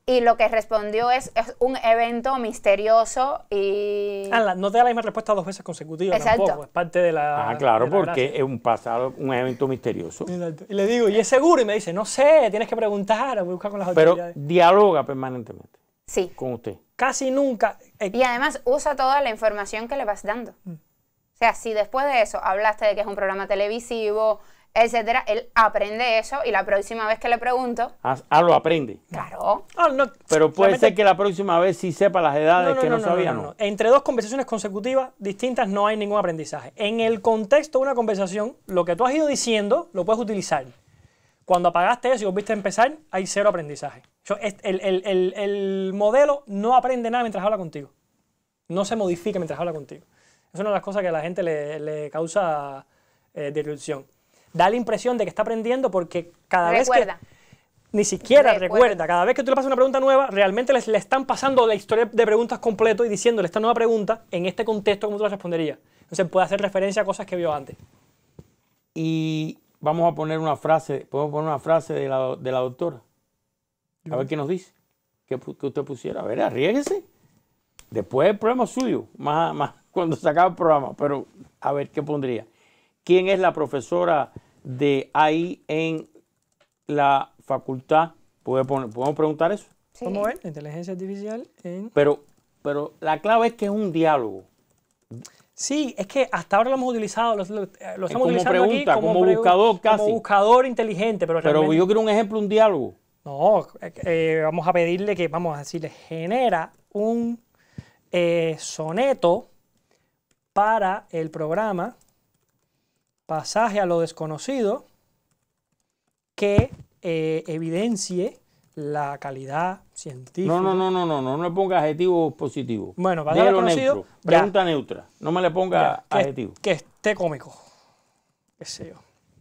Y lo que respondió es, es un evento misterioso y... Ah, no te da la misma respuesta dos veces consecutivas Exacto. es parte de la... Ah, claro, porque es un pasado, un evento misterioso. Exacto. Y le digo, ¿y es seguro? Y me dice, no sé, tienes que preguntar, voy buscar con las autoridades. Pero dialoga permanentemente. Sí. Con usted. Casi nunca. Eh, y además usa toda la información que le vas dando. Mm. O sea, si después de eso hablaste de que es un programa televisivo, etcétera, él aprende eso y la próxima vez que le pregunto. Ah, ah lo aprende. Claro. Ah, pero puede ser que la próxima vez sí sepa las edades que no, sabía. Entre dos conversaciones consecutivas distintas no hay ningún aprendizaje. En el contexto de una conversación, lo que tú has ido diciendo lo puedes utilizar. Cuando apagaste eso y volviste a empezar, hay cero aprendizaje. el, el, modelo no aprende nada mientras habla contigo. No se modifica mientras habla contigo. Es una de las cosas que a la gente le, causa eh, da la impresión de que está aprendiendo porque cada vez que... Ni siquiera recuerda. Cada vez que tú le pasas una pregunta nueva, realmente le están pasando la historia de preguntas completo y diciéndole esta nueva pregunta en este contexto, como tú la responderías? Entonces puede hacer referencia a cosas que vio antes. Y vamos a poner una frase, podemos poner una frase de la, doctora. A ver qué nos dice. Que, usted pusiera. A ver, arriesguese. Después el programa suyo, más, más cuando se acaba el programa. Pero a ver qué pondría quién es la profesora de ahí en la facultad. ¿Podemos preguntar eso? Sí. Vamos inteligencia artificial en... Pero, pero la clave es que es un diálogo. Sí, es que hasta ahora lo hemos utilizado, lo, eh, estamos como utilizando aquí como, buscador inteligente, pero Pero yo quiero un ejemplo, un diálogo. No, eh, eh, vamos a pedirle que, vamos a decirle, genera un soneto para el programa pasaje a lo desconocido que eh, evidencie la calidad científica. No, no, no, no, no, no, no le ponga adjetivos positivos. Bueno, para Pregunta neutra. No me le ponga adjetivos. Que, esté cómico. Qué sé yo.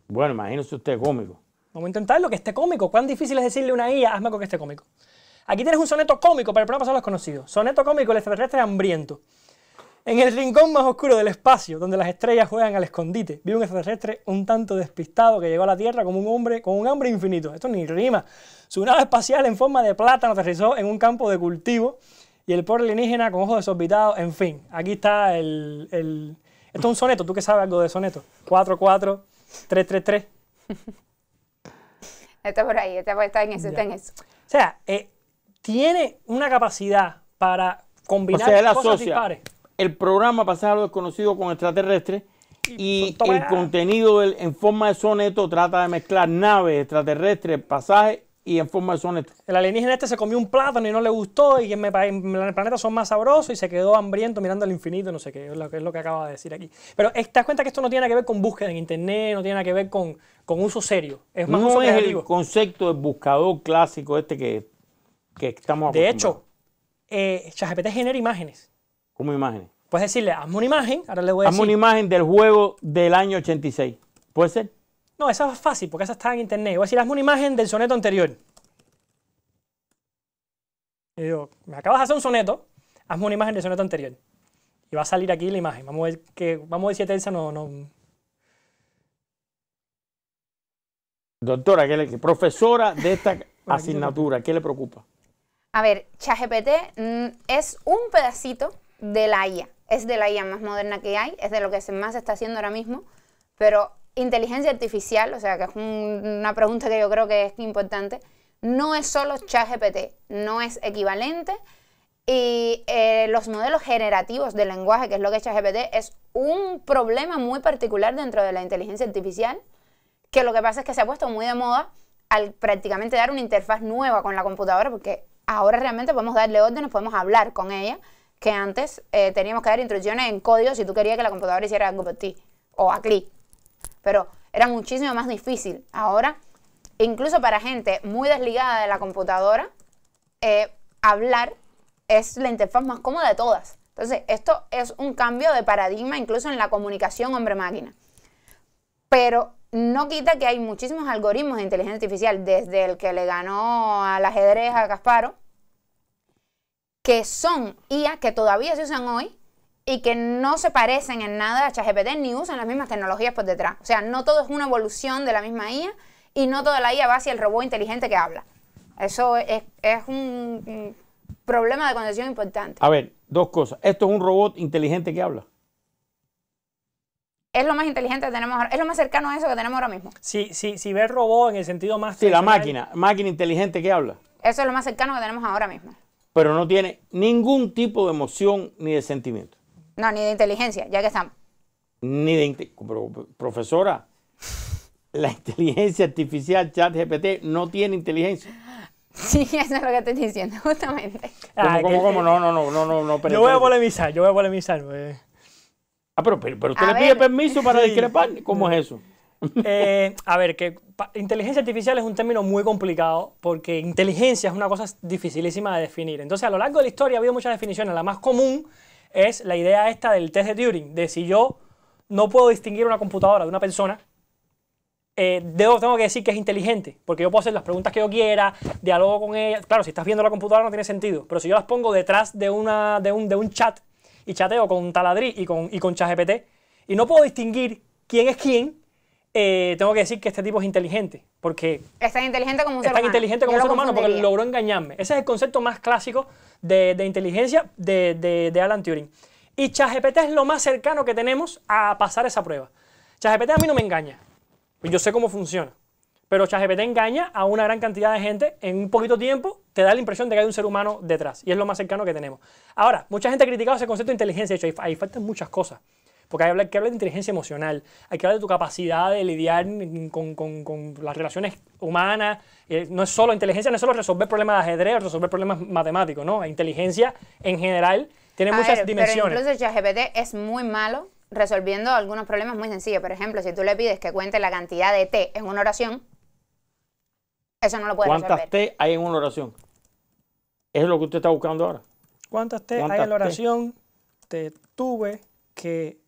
Bueno, imagínese usted cómico. Vamos a intentarlo, que esté cómico. ¿Cuán difícil es decirle a una IA, hazme con que esté cómico? Aquí tienes un soneto cómico para el problema Son los Conocidos. Soneto cómico, el extraterrestre hambriento. En el rincón más oscuro del espacio, donde las estrellas juegan al escondite, vive un extraterrestre un tanto despistado que llegó a la Tierra como un hombre con un hambre infinito. Esto ni rima. Su nave espacial en forma de plátano aterrizó en un campo de cultivo y el pobre alienígena con ojos desorbitados, en fin. Aquí está el, Esto es un soneto, tú que sabes algo de soneto. Esto está por ahí, está, está en eso, está en eso. O sea, eh, tiene una capacidad para combinar o sea, cosas dispares el programa Pasaje a lo Desconocido con Extraterrestres y el contenido en forma de soneto trata de mezclar naves, extraterrestres, pasaje, y en forma de soneto. El alienígena este se comió un plátano y no le gustó y en el planeta son más sabrosos y se quedó hambriento mirando al infinito, no sé qué, es lo, que, acaba de decir aquí. Pero te das cuenta que esto no tiene que ver con búsqueda en internet, no tiene que ver con, uso serio. Es más no es el concepto del buscador clásico este que, que estamos De hecho, eh, genera imágenes. ¿Cómo imágenes. Puedes decirle, hazme una imagen, ahora le voy a decir... hazme una imagen del juego del año 86. ¿Puede ser? No, esa es fácil, porque esa está en internet. Voy a decir, hazme una imagen del soneto anterior. Y me acabas de hacer un soneto, hazme una imagen del soneto anterior. Y va a salir aquí la imagen. Vamos a ver, que, vamos a ver si no, no, Doctora, ¿qué le, profesora de esta asignatura, ¿qué le preocupa? A ver, ChatGPT mm, es un pedacito de la IA. Es de la IA más moderna que hay, es de lo que más se está haciendo ahora mismo, pero inteligencia artificial, o sea, que es una pregunta que yo creo que es importante, no es solo ChatGPT, no es equivalente. Y eh, los modelos generativos del lenguaje, que es lo que es ChatGPT, es un problema muy particular dentro de la inteligencia artificial, que lo que pasa es que se ha puesto muy de moda al prácticamente dar una interfaz nueva con la computadora, porque ahora realmente podemos darle órdenes, podemos hablar con ella, que antes eh, teníamos que dar instrucciones en código si tú querías que la computadora hiciera algo por ti o a clic. Pero era muchísimo más difícil. Ahora, incluso para gente muy desligada de la computadora, eh, hablar es la interfaz más cómoda de todas. Entonces, esto es un cambio de paradigma incluso en la comunicación hombre-máquina. Pero no quita que hay muchísimos algoritmos de inteligencia artificial, desde el que le ganó al ajedrez a Gasparo que son IA que todavía se usan hoy y que no se parecen en nada a ChatGPT ni usan las mismas tecnologías por detrás. O sea, no todo es una evolución de la misma IA y no toda la IA va hacia el robot inteligente que habla. Eso es, un, problema de condición importante. A ver, dos cosas. ¿Esto es un robot inteligente que habla? es lo más inteligente que tenemos ahora, es lo más cercano a eso que tenemos ahora mismo. Sí, sí, si ve robot en el sentido más... Sí, la máquina, máquina inteligente que habla. Eso es lo más cercano que tenemos ahora mismo pero no tiene ningún tipo de emoción ni de sentimiento. No, ni de inteligencia, ya que estamos. Ni de pero, profesora, la inteligencia artificial ChatGPT no tiene inteligencia. Sí, eso es lo que estoy diciendo, justamente. Ah, ¿Cómo, cómo, cómo? No, no, no, no, no, no. Pero yo voy a polemizar, yo voy a polemizar. Pues. Ah, pero, pero, pero usted le pide permiso para sí. discrepar. ¿Cómo es eso? Eh, a ver, que inteligencia artificial es un término muy complicado porque inteligencia es una cosa dificilísima de definir. Entonces, a lo largo de la historia ha habido muchas definiciones. La más común es la idea esta del test de Turing, de si yo no puedo distinguir una computadora de una persona, eh, debo, tengo que decir que es inteligente, porque yo puedo hacer las preguntas que yo quiera, dialogo con ella. Claro, si estás viendo la computadora no tiene sentido, pero si yo las pongo detrás de, una, de, un, de un chat y chateo con Taladrí y con, y con y no puedo distinguir quién es quién, eh, tengo que decir que este tipo es inteligente, porque... Está inteligente como un ser humano. Es inteligente como un ser humano porque logró engañarme. Ese es el concepto más clásico de, inteligencia de, Alan Turing. Y ChatGPT es lo más cercano que tenemos a pasar esa prueba. ChatGPT a mí no me engaña. Pues yo sé cómo funciona. Pero ChatGPT engaña a una gran cantidad de gente en un poquito tiempo, te da la impresión de que hay un ser humano detrás. Y es lo más cercano que tenemos. Ahora, mucha gente ha criticado ese concepto de inteligencia. De hecho, faltan muchas cosas. Porque hay que hablar de inteligencia emocional, hay que hablar de tu capacidad de lidiar con, las relaciones humanas. Eh, no es solo inteligencia, no es solo resolver problemas de ajedrez o resolver problemas matemáticos, ¿no? Inteligencia en general tiene muchas dimensiones. Pero incluso ChatGPT es muy malo resolviendo algunos problemas muy sencillos. Por ejemplo, si tú le pides que cuente la cantidad de T en una oración, eso no lo puede ¿Cuántas T hay en una oración? es lo que usted está buscando ahora. ¿Cuántas T hay en la oración? Te tuve que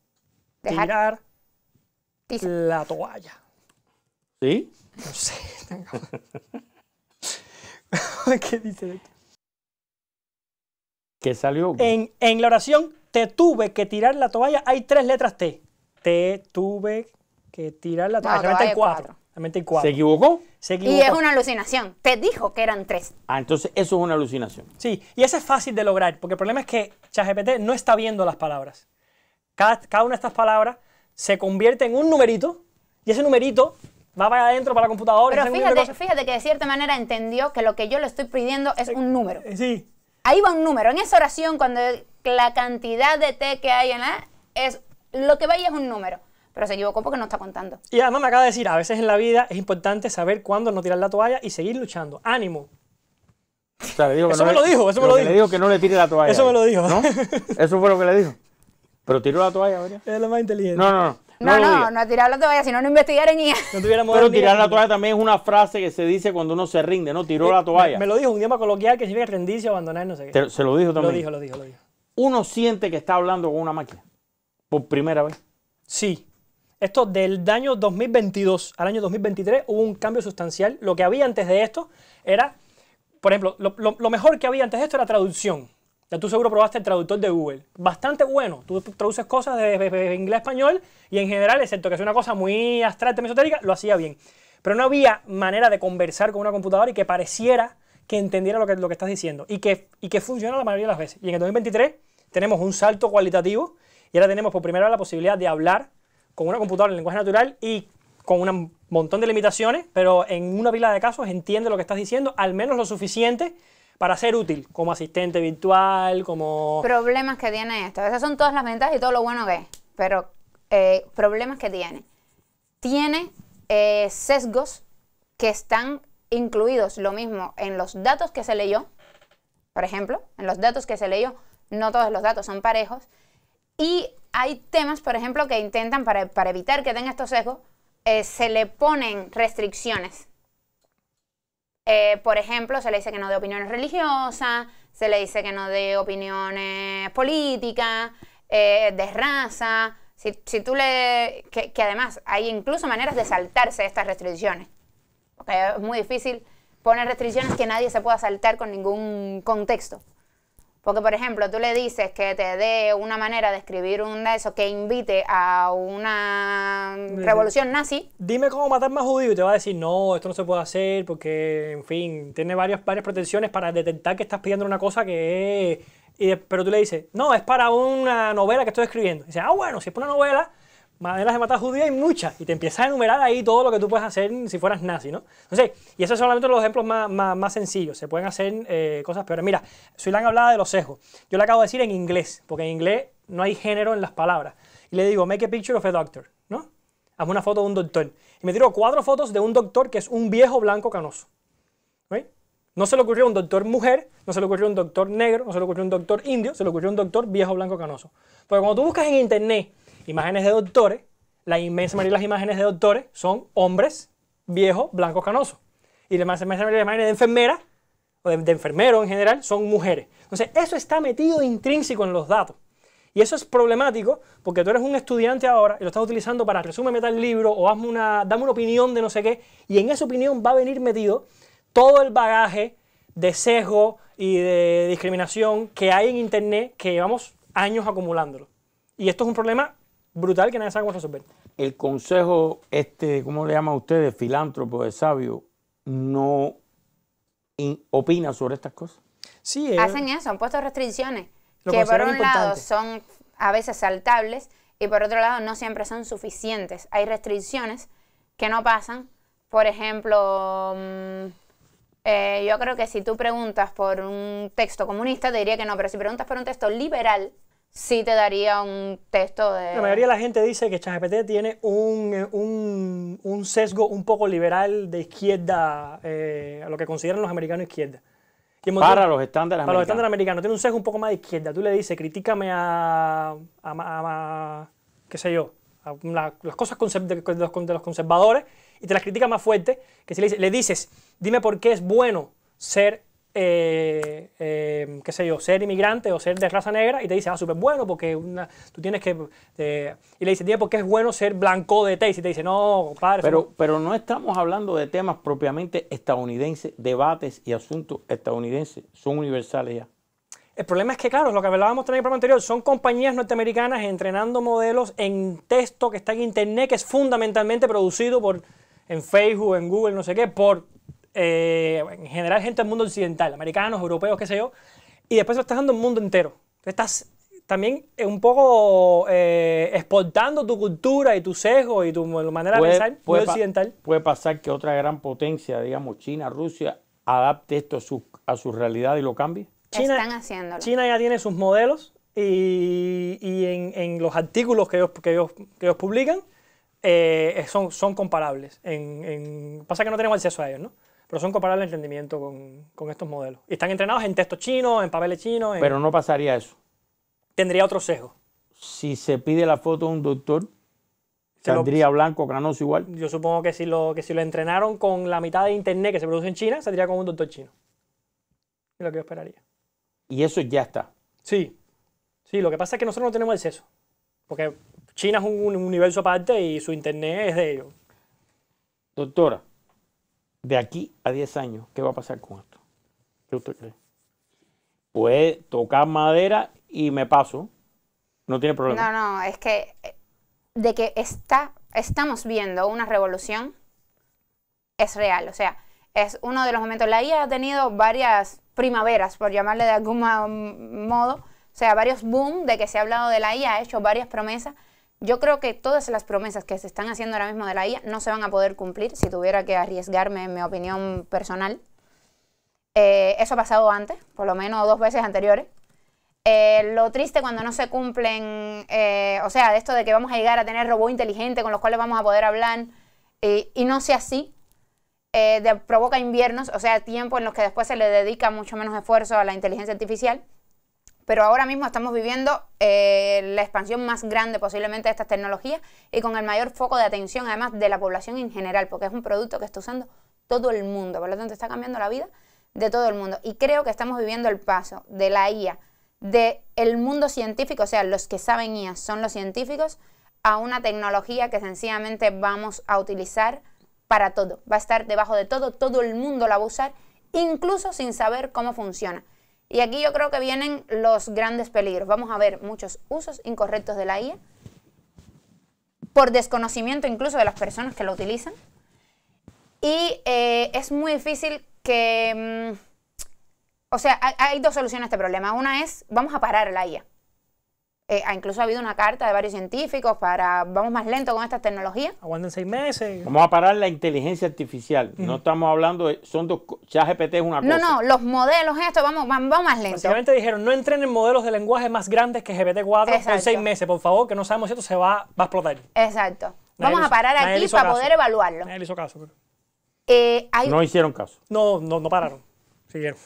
Tirar la toalla. ¿Sí? No sé. ¿Qué dice esto? ¿Qué salió? En, la oración, te tuve que tirar la toalla, hay tres letras T. Te tuve que tirar la toalla. realmente hay cuatro. cuatro. ¿Se equivocó? Se equivocó. Y es una alucinación. Te dijo que eran tres. Ah, entonces eso es una alucinación. Sí, y eso es fácil de lograr, porque el problema es que ChatGPT no está viendo las palabras. Cada, una de estas palabras se convierte en un numerito y ese numerito va para adentro para la computadora. Pero fíjate, que de cierta manera entendió que lo que yo le estoy pidiendo es un número. Sí. Ahí va un número. En esa oración, cuando la cantidad de T que hay en la es lo que va ahí es un número. Pero se equivocó porque no está contando. Y además me acaba de decir, a veces en la vida es importante saber cuándo no tirar la toalla y seguir luchando. ¡Ánimo! eso me lo dijo, eso me lo, dijo. Le digo que no le tire la toalla. Eso me lo dijo. ¿no? Eso fue lo que le dijo. Pero tiró la toalla, ¿verdad? Es lo más inteligente. No, no, no. No, no, no, no tirar la toalla, si no, no ni ni... No Pero tirar la toalla también es una frase que se dice cuando uno se rinde, ¿no? Tiró eh, la toalla. Me, lo dijo un idioma coloquial que significa rendirse, abandonar, no sé qué. se lo dijo también. Lo dijo, lo dijo, lo dijo. Uno siente que está hablando con una máquina por primera vez. Sí. Esto del año 2022 al año 2023 hubo un cambio sustancial. Lo que había antes de esto era, por ejemplo, lo, lo mejor que había antes de esto era traducción. Ya tú seguro probaste el traductor de Google. Bastante bueno. Tú traduces cosas de, inglés a español y en general, excepto que es una cosa muy abstracta y esotérica, lo hacía bien. Pero no había manera de conversar con una computadora y que pareciera que entendiera lo que, lo que estás diciendo y que, y que funciona la mayoría de las veces. Y en el 2023 tenemos un salto cualitativo y ahora tenemos por primera vez la posibilidad de hablar con una computadora en lenguaje natural y con un montón de limitaciones, pero en una pila de casos entiende lo que estás diciendo, al menos lo suficiente para ser útil como asistente virtual, como... Problemas que tiene esto. Esas son todas las ventajas y todo lo bueno que es. Pero eh, problemas que tiene. Tiene eh, sesgos que están incluidos lo mismo en los datos que se leyó. Por ejemplo, en los datos que se leyó, no todos los datos son parejos. Y hay temas, por ejemplo, que intentan, para, evitar que tenga estos sesgos, eh, se le ponen restricciones eh, por ejemplo, se le dice que no de opiniones religiosas, se le dice que no dé opiniones políticas, eh, de raza. Si, tú le. Que, que, además hay incluso maneras de saltarse estas restricciones. Porque es muy difícil poner restricciones que nadie se pueda saltar con ningún contexto. Porque, por ejemplo, tú le dices que te dé una manera de escribir un de eso que invite a una revolución nazi. Dime cómo matar más judíos y te va a decir, no, esto no se puede hacer porque, en fin, tiene varias, varias pretensiones para detectar que estás pidiendo una cosa que es... pero tú le dices, no, es para una novela que estoy escribiendo. Y dice, ah, bueno, si es para una novela, maneras de matar judíos hay muchas, y te empiezas a enumerar ahí todo lo que tú puedes hacer si fueras nazi, ¿no? Entonces, y esos son solamente los ejemplos más, más, sencillos, se pueden hacer eh, cosas peores. Mira, han hablaba de los sesgos, yo le acabo de decir en inglés, porque en inglés no hay género en las palabras, y le digo, make a picture of a doctor, ¿no? Hazme una foto de un doctor. Y me tiro cuatro fotos de un doctor que es un viejo blanco canoso. ¿Veis? No se le ocurrió un doctor mujer, no se le ocurrió un doctor negro, no se le ocurrió un doctor indio, se le ocurrió un doctor viejo blanco canoso. Porque cuando tú buscas en internet imágenes de doctores, la inmensa mayoría de las imágenes de doctores son hombres viejos, blancos, canosos. Y la inmensa las imágenes de enfermeras, o de, enfermeros en general, son mujeres. Entonces, eso está metido intrínseco en los datos. Y eso es problemático porque tú eres un estudiante ahora y lo estás utilizando para resúmeme tal libro o hazme una, dame una opinión de no sé qué. Y en esa opinión va a venir metido todo el bagaje de sesgo y de discriminación que hay en Internet que llevamos años acumulándolo. Y esto es un problema brutal que nadie sabe cómo resolver. El consejo, este, ¿cómo le llaman ustedes? Filántropo, de sabio, no opina sobre estas cosas. Sí, eh. Hacen eso, han puesto restricciones que por un lado son a veces saltables y por otro lado no siempre son suficientes. Hay restricciones que no pasan. Por ejemplo, mm, eh, yo creo que si tú preguntas por un texto comunista, te diría que no, pero si preguntas por un texto liberal, sí te daría un texto de... La mayoría de la gente dice que ChatGPT tiene un, eh, sesgo un poco liberal de izquierda, eh, a lo que consideran los americanos izquierda. para los estándares americanos. Para los estándares americanos. Tiene un sesgo un poco más de izquierda. Tú le dices, critícame a, a, qué sé yo, las cosas de, los, conservadores y te las critica más fuerte que si le dices, dime por qué es bueno ser eh, eh, qué sé yo, ser inmigrante o ser de raza negra y te dice, ah, súper bueno porque una, tú tienes que... y le dice, ¿por porque es bueno ser blanco de té? y te dice, no, padre. Pero, no. pero no estamos hablando de temas propiamente estadounidenses, debates y asuntos estadounidenses, son universales ya. El problema es que, claro, lo que hablábamos también en el programa anterior, son compañías norteamericanas entrenando modelos en texto que está en Internet, que es fundamentalmente producido por en Facebook, en Google, no sé qué, por eh, en general gente del mundo occidental, americanos, europeos, qué sé yo, y después lo estás dando al mundo entero. Estás también eh, un poco eh, exportando tu cultura y tu sesgo y tu manera de pensar occidental. Puede pasar que otra gran potencia, digamos China, Rusia, adapte esto a su, a realidad y lo cambie. China, Están haciéndolo. China ya tiene sus modelos y, y en, en, los artículos que ellos, que ellos, que ellos publican son, son comparables. en, pasa que no tenemos acceso a ellos, ¿no? pero son comparables el entendimiento con, con, estos modelos. Y están entrenados en textos chinos, en papeles chinos. Pero no pasaría eso. Tendría otro sesgo. Si se pide la foto de un doctor, ¿Saldría blanco, granoso igual? Yo supongo que si, lo, que si lo entrenaron con la mitad de internet que se produce en China, saldría con un doctor chino. Es lo que yo esperaría. ¿Y eso ya está? Sí. Sí, lo que pasa es que nosotros no tenemos el seso. Porque China es un universo aparte y su internet es de ellos. Doctora, de aquí a 10 años, ¿qué va a pasar con esto? ¿Qué usted cree? Puede tocar madera y me paso. No tiene problema. No, no, es que eh, de que está, estamos viendo una revolución es real. O sea, es uno de los momentos. La IA ha tenido varias primaveras, por llamarle de algún modo. O sea, varios boom de que se ha hablado de la IA, ha hecho varias promesas yo creo que todas las promesas que se están haciendo ahora mismo de la IA no se van a poder cumplir si tuviera que arriesgarme en mi opinión personal. Eh, eso ha pasado antes, por lo menos dos veces anteriores. Eh, lo triste cuando no se cumplen, eh, o sea, de esto de que vamos a llegar a tener robots inteligentes con los cuales vamos a poder hablar y no sea así, provoca inviernos, o sea, tiempo en los que después se le dedica mucho menos esfuerzo a la inteligencia artificial pero ahora mismo estamos viviendo eh, la expansión más grande posiblemente de estas tecnologías y con el mayor foco de atención además de la población en general, porque es un producto que está usando todo el mundo, por lo tanto está cambiando la vida de todo el mundo. Y creo que estamos viviendo el paso de la IA, del el mundo científico, o sea, los que saben IA son los científicos, a una tecnología que sencillamente vamos a utilizar para todo. Va a estar debajo de todo, todo el mundo la va a usar, incluso sin saber cómo funciona. Y aquí yo creo que vienen los grandes peligros. Vamos a ver muchos usos incorrectos de la IA, por desconocimiento incluso de las personas que lo utilizan. Y eh, es muy difícil que... Mm, o sea, hay, dos soluciones a este problema. Una es, vamos a parar la IA. Eh, ah, incluso ha habido una carta de varios científicos para vamos más lento con estas tecnologías. Aguanten seis meses. Vamos a parar la inteligencia artificial. No estamos hablando de. Son dos. ChatGPT es una cosa. No, no, los modelos, esto, vamos, vamos más lento. Básicamente dijeron: no entren en modelos de lenguaje más grandes que GPT-4 en seis meses, por favor, que no sabemos si esto se va, a explotar. Exacto. vamos a parar aquí para poder evaluarlo. Él hizo caso. Eh, no hicieron caso. No, no, no pararon. Siguieron.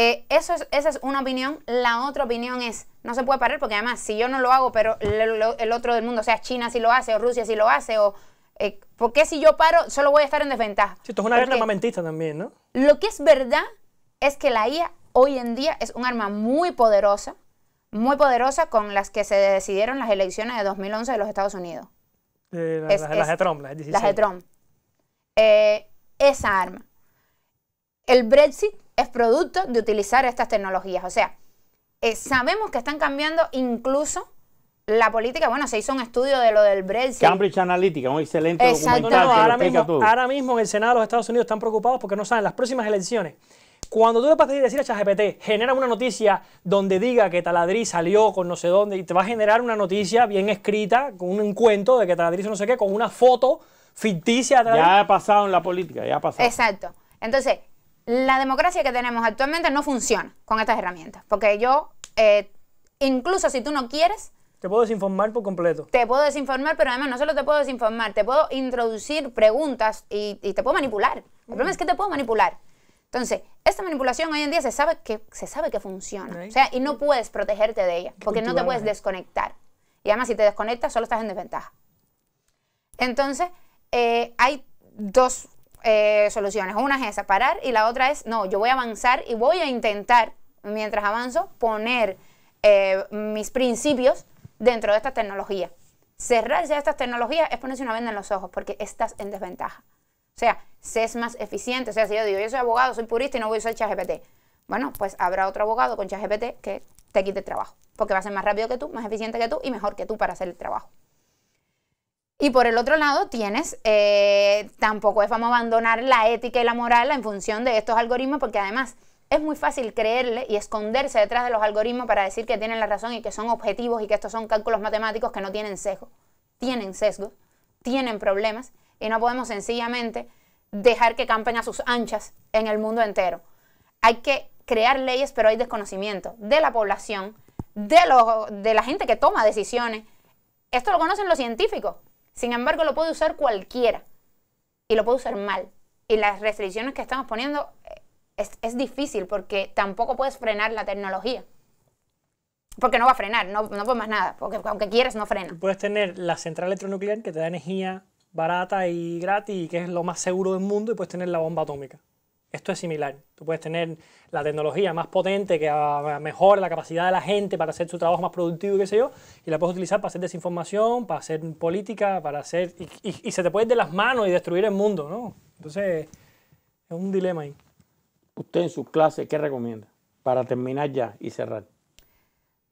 Eh, eso es, esa es una opinión. La otra opinión es, no se puede parar porque además, si yo no lo hago, pero el, otro del mundo, o sea China si lo hace, o Rusia si lo hace, o... Eh, ¿Por qué si yo paro solo voy a estar en desventaja? esto es una guerra armamentista también, ¿no? Lo que es verdad es que la IA hoy en día es un arma muy poderosa, muy poderosa con las que se decidieron las elecciones de 2011 de los Estados Unidos. Eh, las de Trump, las, las de Trump. esa arma. El Brexit es producto de utilizar estas tecnologías. O sea, eh, sabemos que están cambiando incluso la política, bueno, se hizo un estudio de lo del Brexit. Cambridge Analytica, un excelente Exacto. ahora, mismo, ahora mismo en el Senado de los Estados Unidos están preocupados porque no saben las próximas elecciones. Cuando tú le vas a decir a ChatGPT, genera una noticia donde diga que Taladriz salió con no sé dónde, y te va a generar una noticia bien escrita, con un cuento de que Taladriz hizo no sé qué, con una foto ficticia. De ya ha pasado en la política, ya ha pasado. Exacto. Entonces, la democracia que tenemos actualmente no funciona con estas herramientas. Porque yo, eh, incluso si tú no quieres... Te puedo desinformar por completo. Te puedo desinformar, pero además no solo te puedo desinformar, te puedo introducir preguntas y, te puedo manipular. El problema es que te puedo manipular. Entonces, esta manipulación hoy en día se sabe que, se sabe que funciona. O sea, y no puedes protegerte de ella, porque no te puedes desconectar. Y además, si te desconectas, solo estás en desventaja. Entonces, eh, hay dos eh, soluciones. Una es esa, parar, y la otra es, no, yo voy a avanzar y voy a intentar, mientras avanzo, poner eh, mis principios dentro de esta tecnología. Cerrarse a estas tecnologías es ponerse una venda en los ojos porque estás en desventaja. O sea, si es más eficiente. O sea, si yo digo, yo soy abogado, soy purista y no voy a usar ChatGPT. Bueno, pues habrá otro abogado con ChatGPT que te quite el trabajo, porque va a ser más rápido que tú, más eficiente que tú y mejor que tú para hacer el trabajo. Y por el otro lado tienes, eh, tampoco es vamos abandonar la ética y la moral en función de estos algoritmos, porque además es muy fácil creerle y esconderse detrás de los algoritmos para decir que tienen la razón y que son objetivos y que estos son cálculos matemáticos que no tienen sesgo. Tienen sesgo, tienen problemas y no podemos sencillamente dejar que campen a sus anchas en el mundo entero. Hay que crear leyes, pero hay desconocimiento de la población, de, los, de la gente que toma decisiones. Esto lo conocen los científicos, sin embargo, lo puede usar cualquiera y lo puede usar mal. Y las restricciones que estamos poniendo eh, es, es difícil porque tampoco puedes frenar la tecnología. Porque no va a frenar, no, no más nada, porque aunque quieras no frena. Puedes tener la central electronuclear que te da energía barata y gratis y que es lo más seguro del mundo y puedes tener la bomba atómica. Esto es similar. Tú puedes tener la tecnología más potente que ah, mejora la capacidad de la gente para hacer su trabajo más productivo, qué sé yo, y la puedes utilizar para hacer desinformación, para hacer política, para hacer... Y, se te puede de las manos y destruir el mundo, ¿no? Entonces, es un dilema ahí. Usted en su clase ¿qué recomienda? Para terminar ya y cerrar.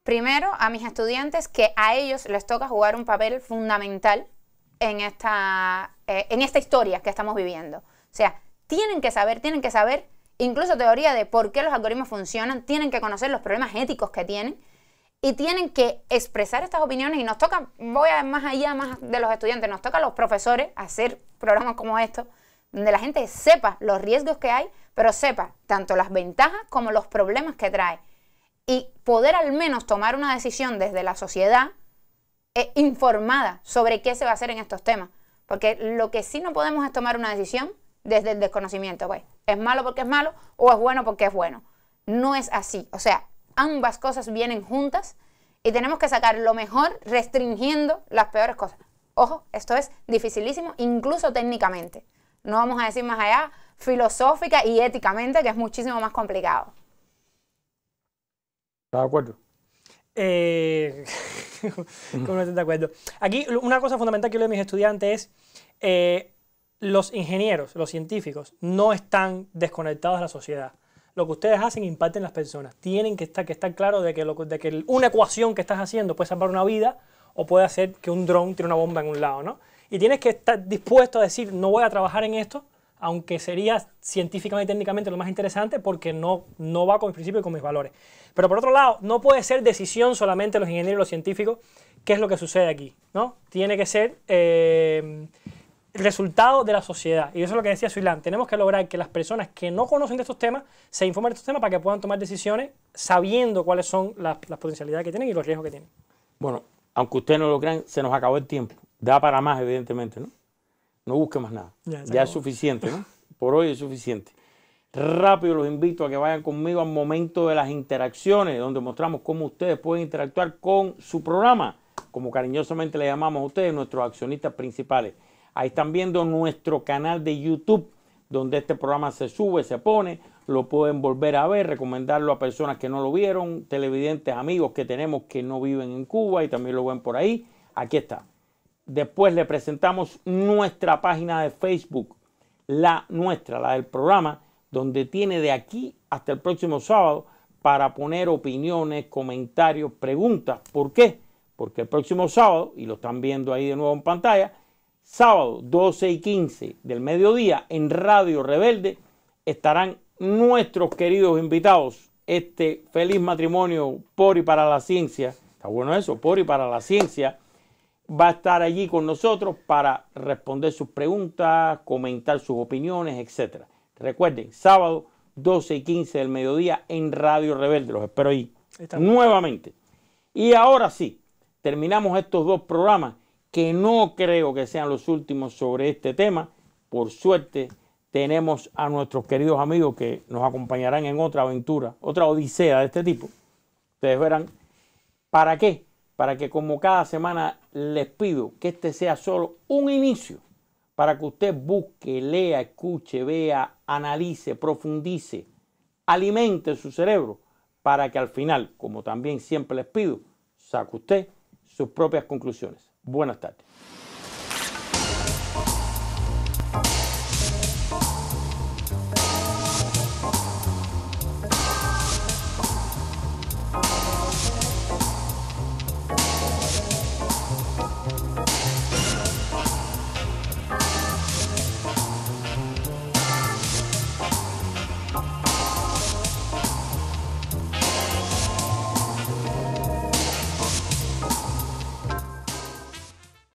Primero, a mis estudiantes que a ellos les toca jugar un papel fundamental en esta, eh, en esta historia que estamos viviendo. O sea, tienen que saber, tienen que saber incluso teoría de por qué los algoritmos funcionan, tienen que conocer los problemas éticos que tienen y tienen que expresar estas opiniones y nos toca, voy a más allá más de los estudiantes, nos toca a los profesores hacer programas como estos donde la gente sepa los riesgos que hay, pero sepa tanto las ventajas como los problemas que trae y poder al menos tomar una decisión desde la sociedad eh, informada sobre qué se va a hacer en estos temas, porque lo que sí no podemos es tomar una decisión desde el desconocimiento. Pues, ¿Es malo porque es malo o es bueno porque es bueno? No es así. O sea, ambas cosas vienen juntas y tenemos que sacar lo mejor restringiendo las peores cosas. Ojo, esto es dificilísimo, incluso técnicamente. No vamos a decir más allá filosófica y éticamente, que es muchísimo más complicado. ¿Estás de acuerdo? Eh, ¿Cómo estás de acuerdo? Aquí una cosa fundamental que yo le a mis estudiantes es, eh, los ingenieros, los científicos, no están desconectados de la sociedad. Lo que ustedes hacen impacta en las personas. Tienen que estar, que estar claro de que, lo, de que una ecuación que estás haciendo puede salvar una vida o puede hacer que un dron tire una bomba en un lado, ¿no? Y tienes que estar dispuesto a decir, no voy a trabajar en esto, aunque sería científicamente y técnicamente lo más interesante porque no, no va con mis principios y con mis valores. Pero por otro lado, no puede ser decisión solamente de los ingenieros y los científicos qué es lo que sucede aquí, ¿no? Tiene que ser... Eh, resultado de la sociedad. Y eso es lo que decía Suilán. Tenemos que lograr que las personas que no conocen de estos temas se informen de estos temas para que puedan tomar decisiones sabiendo cuáles son las, potencialidades que tienen y los riesgos que tienen. Bueno, aunque ustedes no lo crean, se nos acabó el tiempo. Da para más, evidentemente, ¿no? No busque más nada. Ya, ya es suficiente, ¿no? Por hoy es suficiente. Rápido los invito a que vayan conmigo al momento de las interacciones, donde mostramos cómo ustedes pueden interactuar con su programa, como cariñosamente le llamamos a ustedes, nuestros accionistas principales. Ahí están viendo nuestro canal de YouTube, donde este programa se sube, se pone. Lo pueden volver a ver, recomendarlo a personas que no lo vieron, televidentes, amigos que tenemos que no viven en Cuba y también lo ven por ahí. Aquí está. Después le presentamos nuestra página de Facebook, la nuestra, la del programa, donde tiene de aquí hasta el próximo sábado para poner opiniones, comentarios, preguntas. ¿Por qué? Porque el próximo sábado, y lo están viendo ahí de nuevo en pantalla, sábado 12 y 15 del mediodía en Radio Rebelde estarán nuestros queridos invitados. Este feliz matrimonio por y para la ciencia, está bueno eso, por y para la ciencia, va a estar allí con nosotros para responder sus preguntas, comentar sus opiniones, etc. Recuerden, sábado 12 y 15 del mediodía en Radio Rebelde, los espero ahí nuevamente. Y ahora sí, terminamos estos dos programas que no creo que sean los últimos sobre este tema. Por suerte, tenemos a nuestros queridos amigos que nos acompañarán en otra aventura, otra odisea de este tipo. Ustedes verán. ¿Para qué? Para que como cada semana les pido que este sea solo un inicio, para que usted busque, lea, escuche, vea, analice, profundice, alimente su cerebro, para que al final, como también siempre les pido, saque usted sus propias conclusiones. Buenas tardes.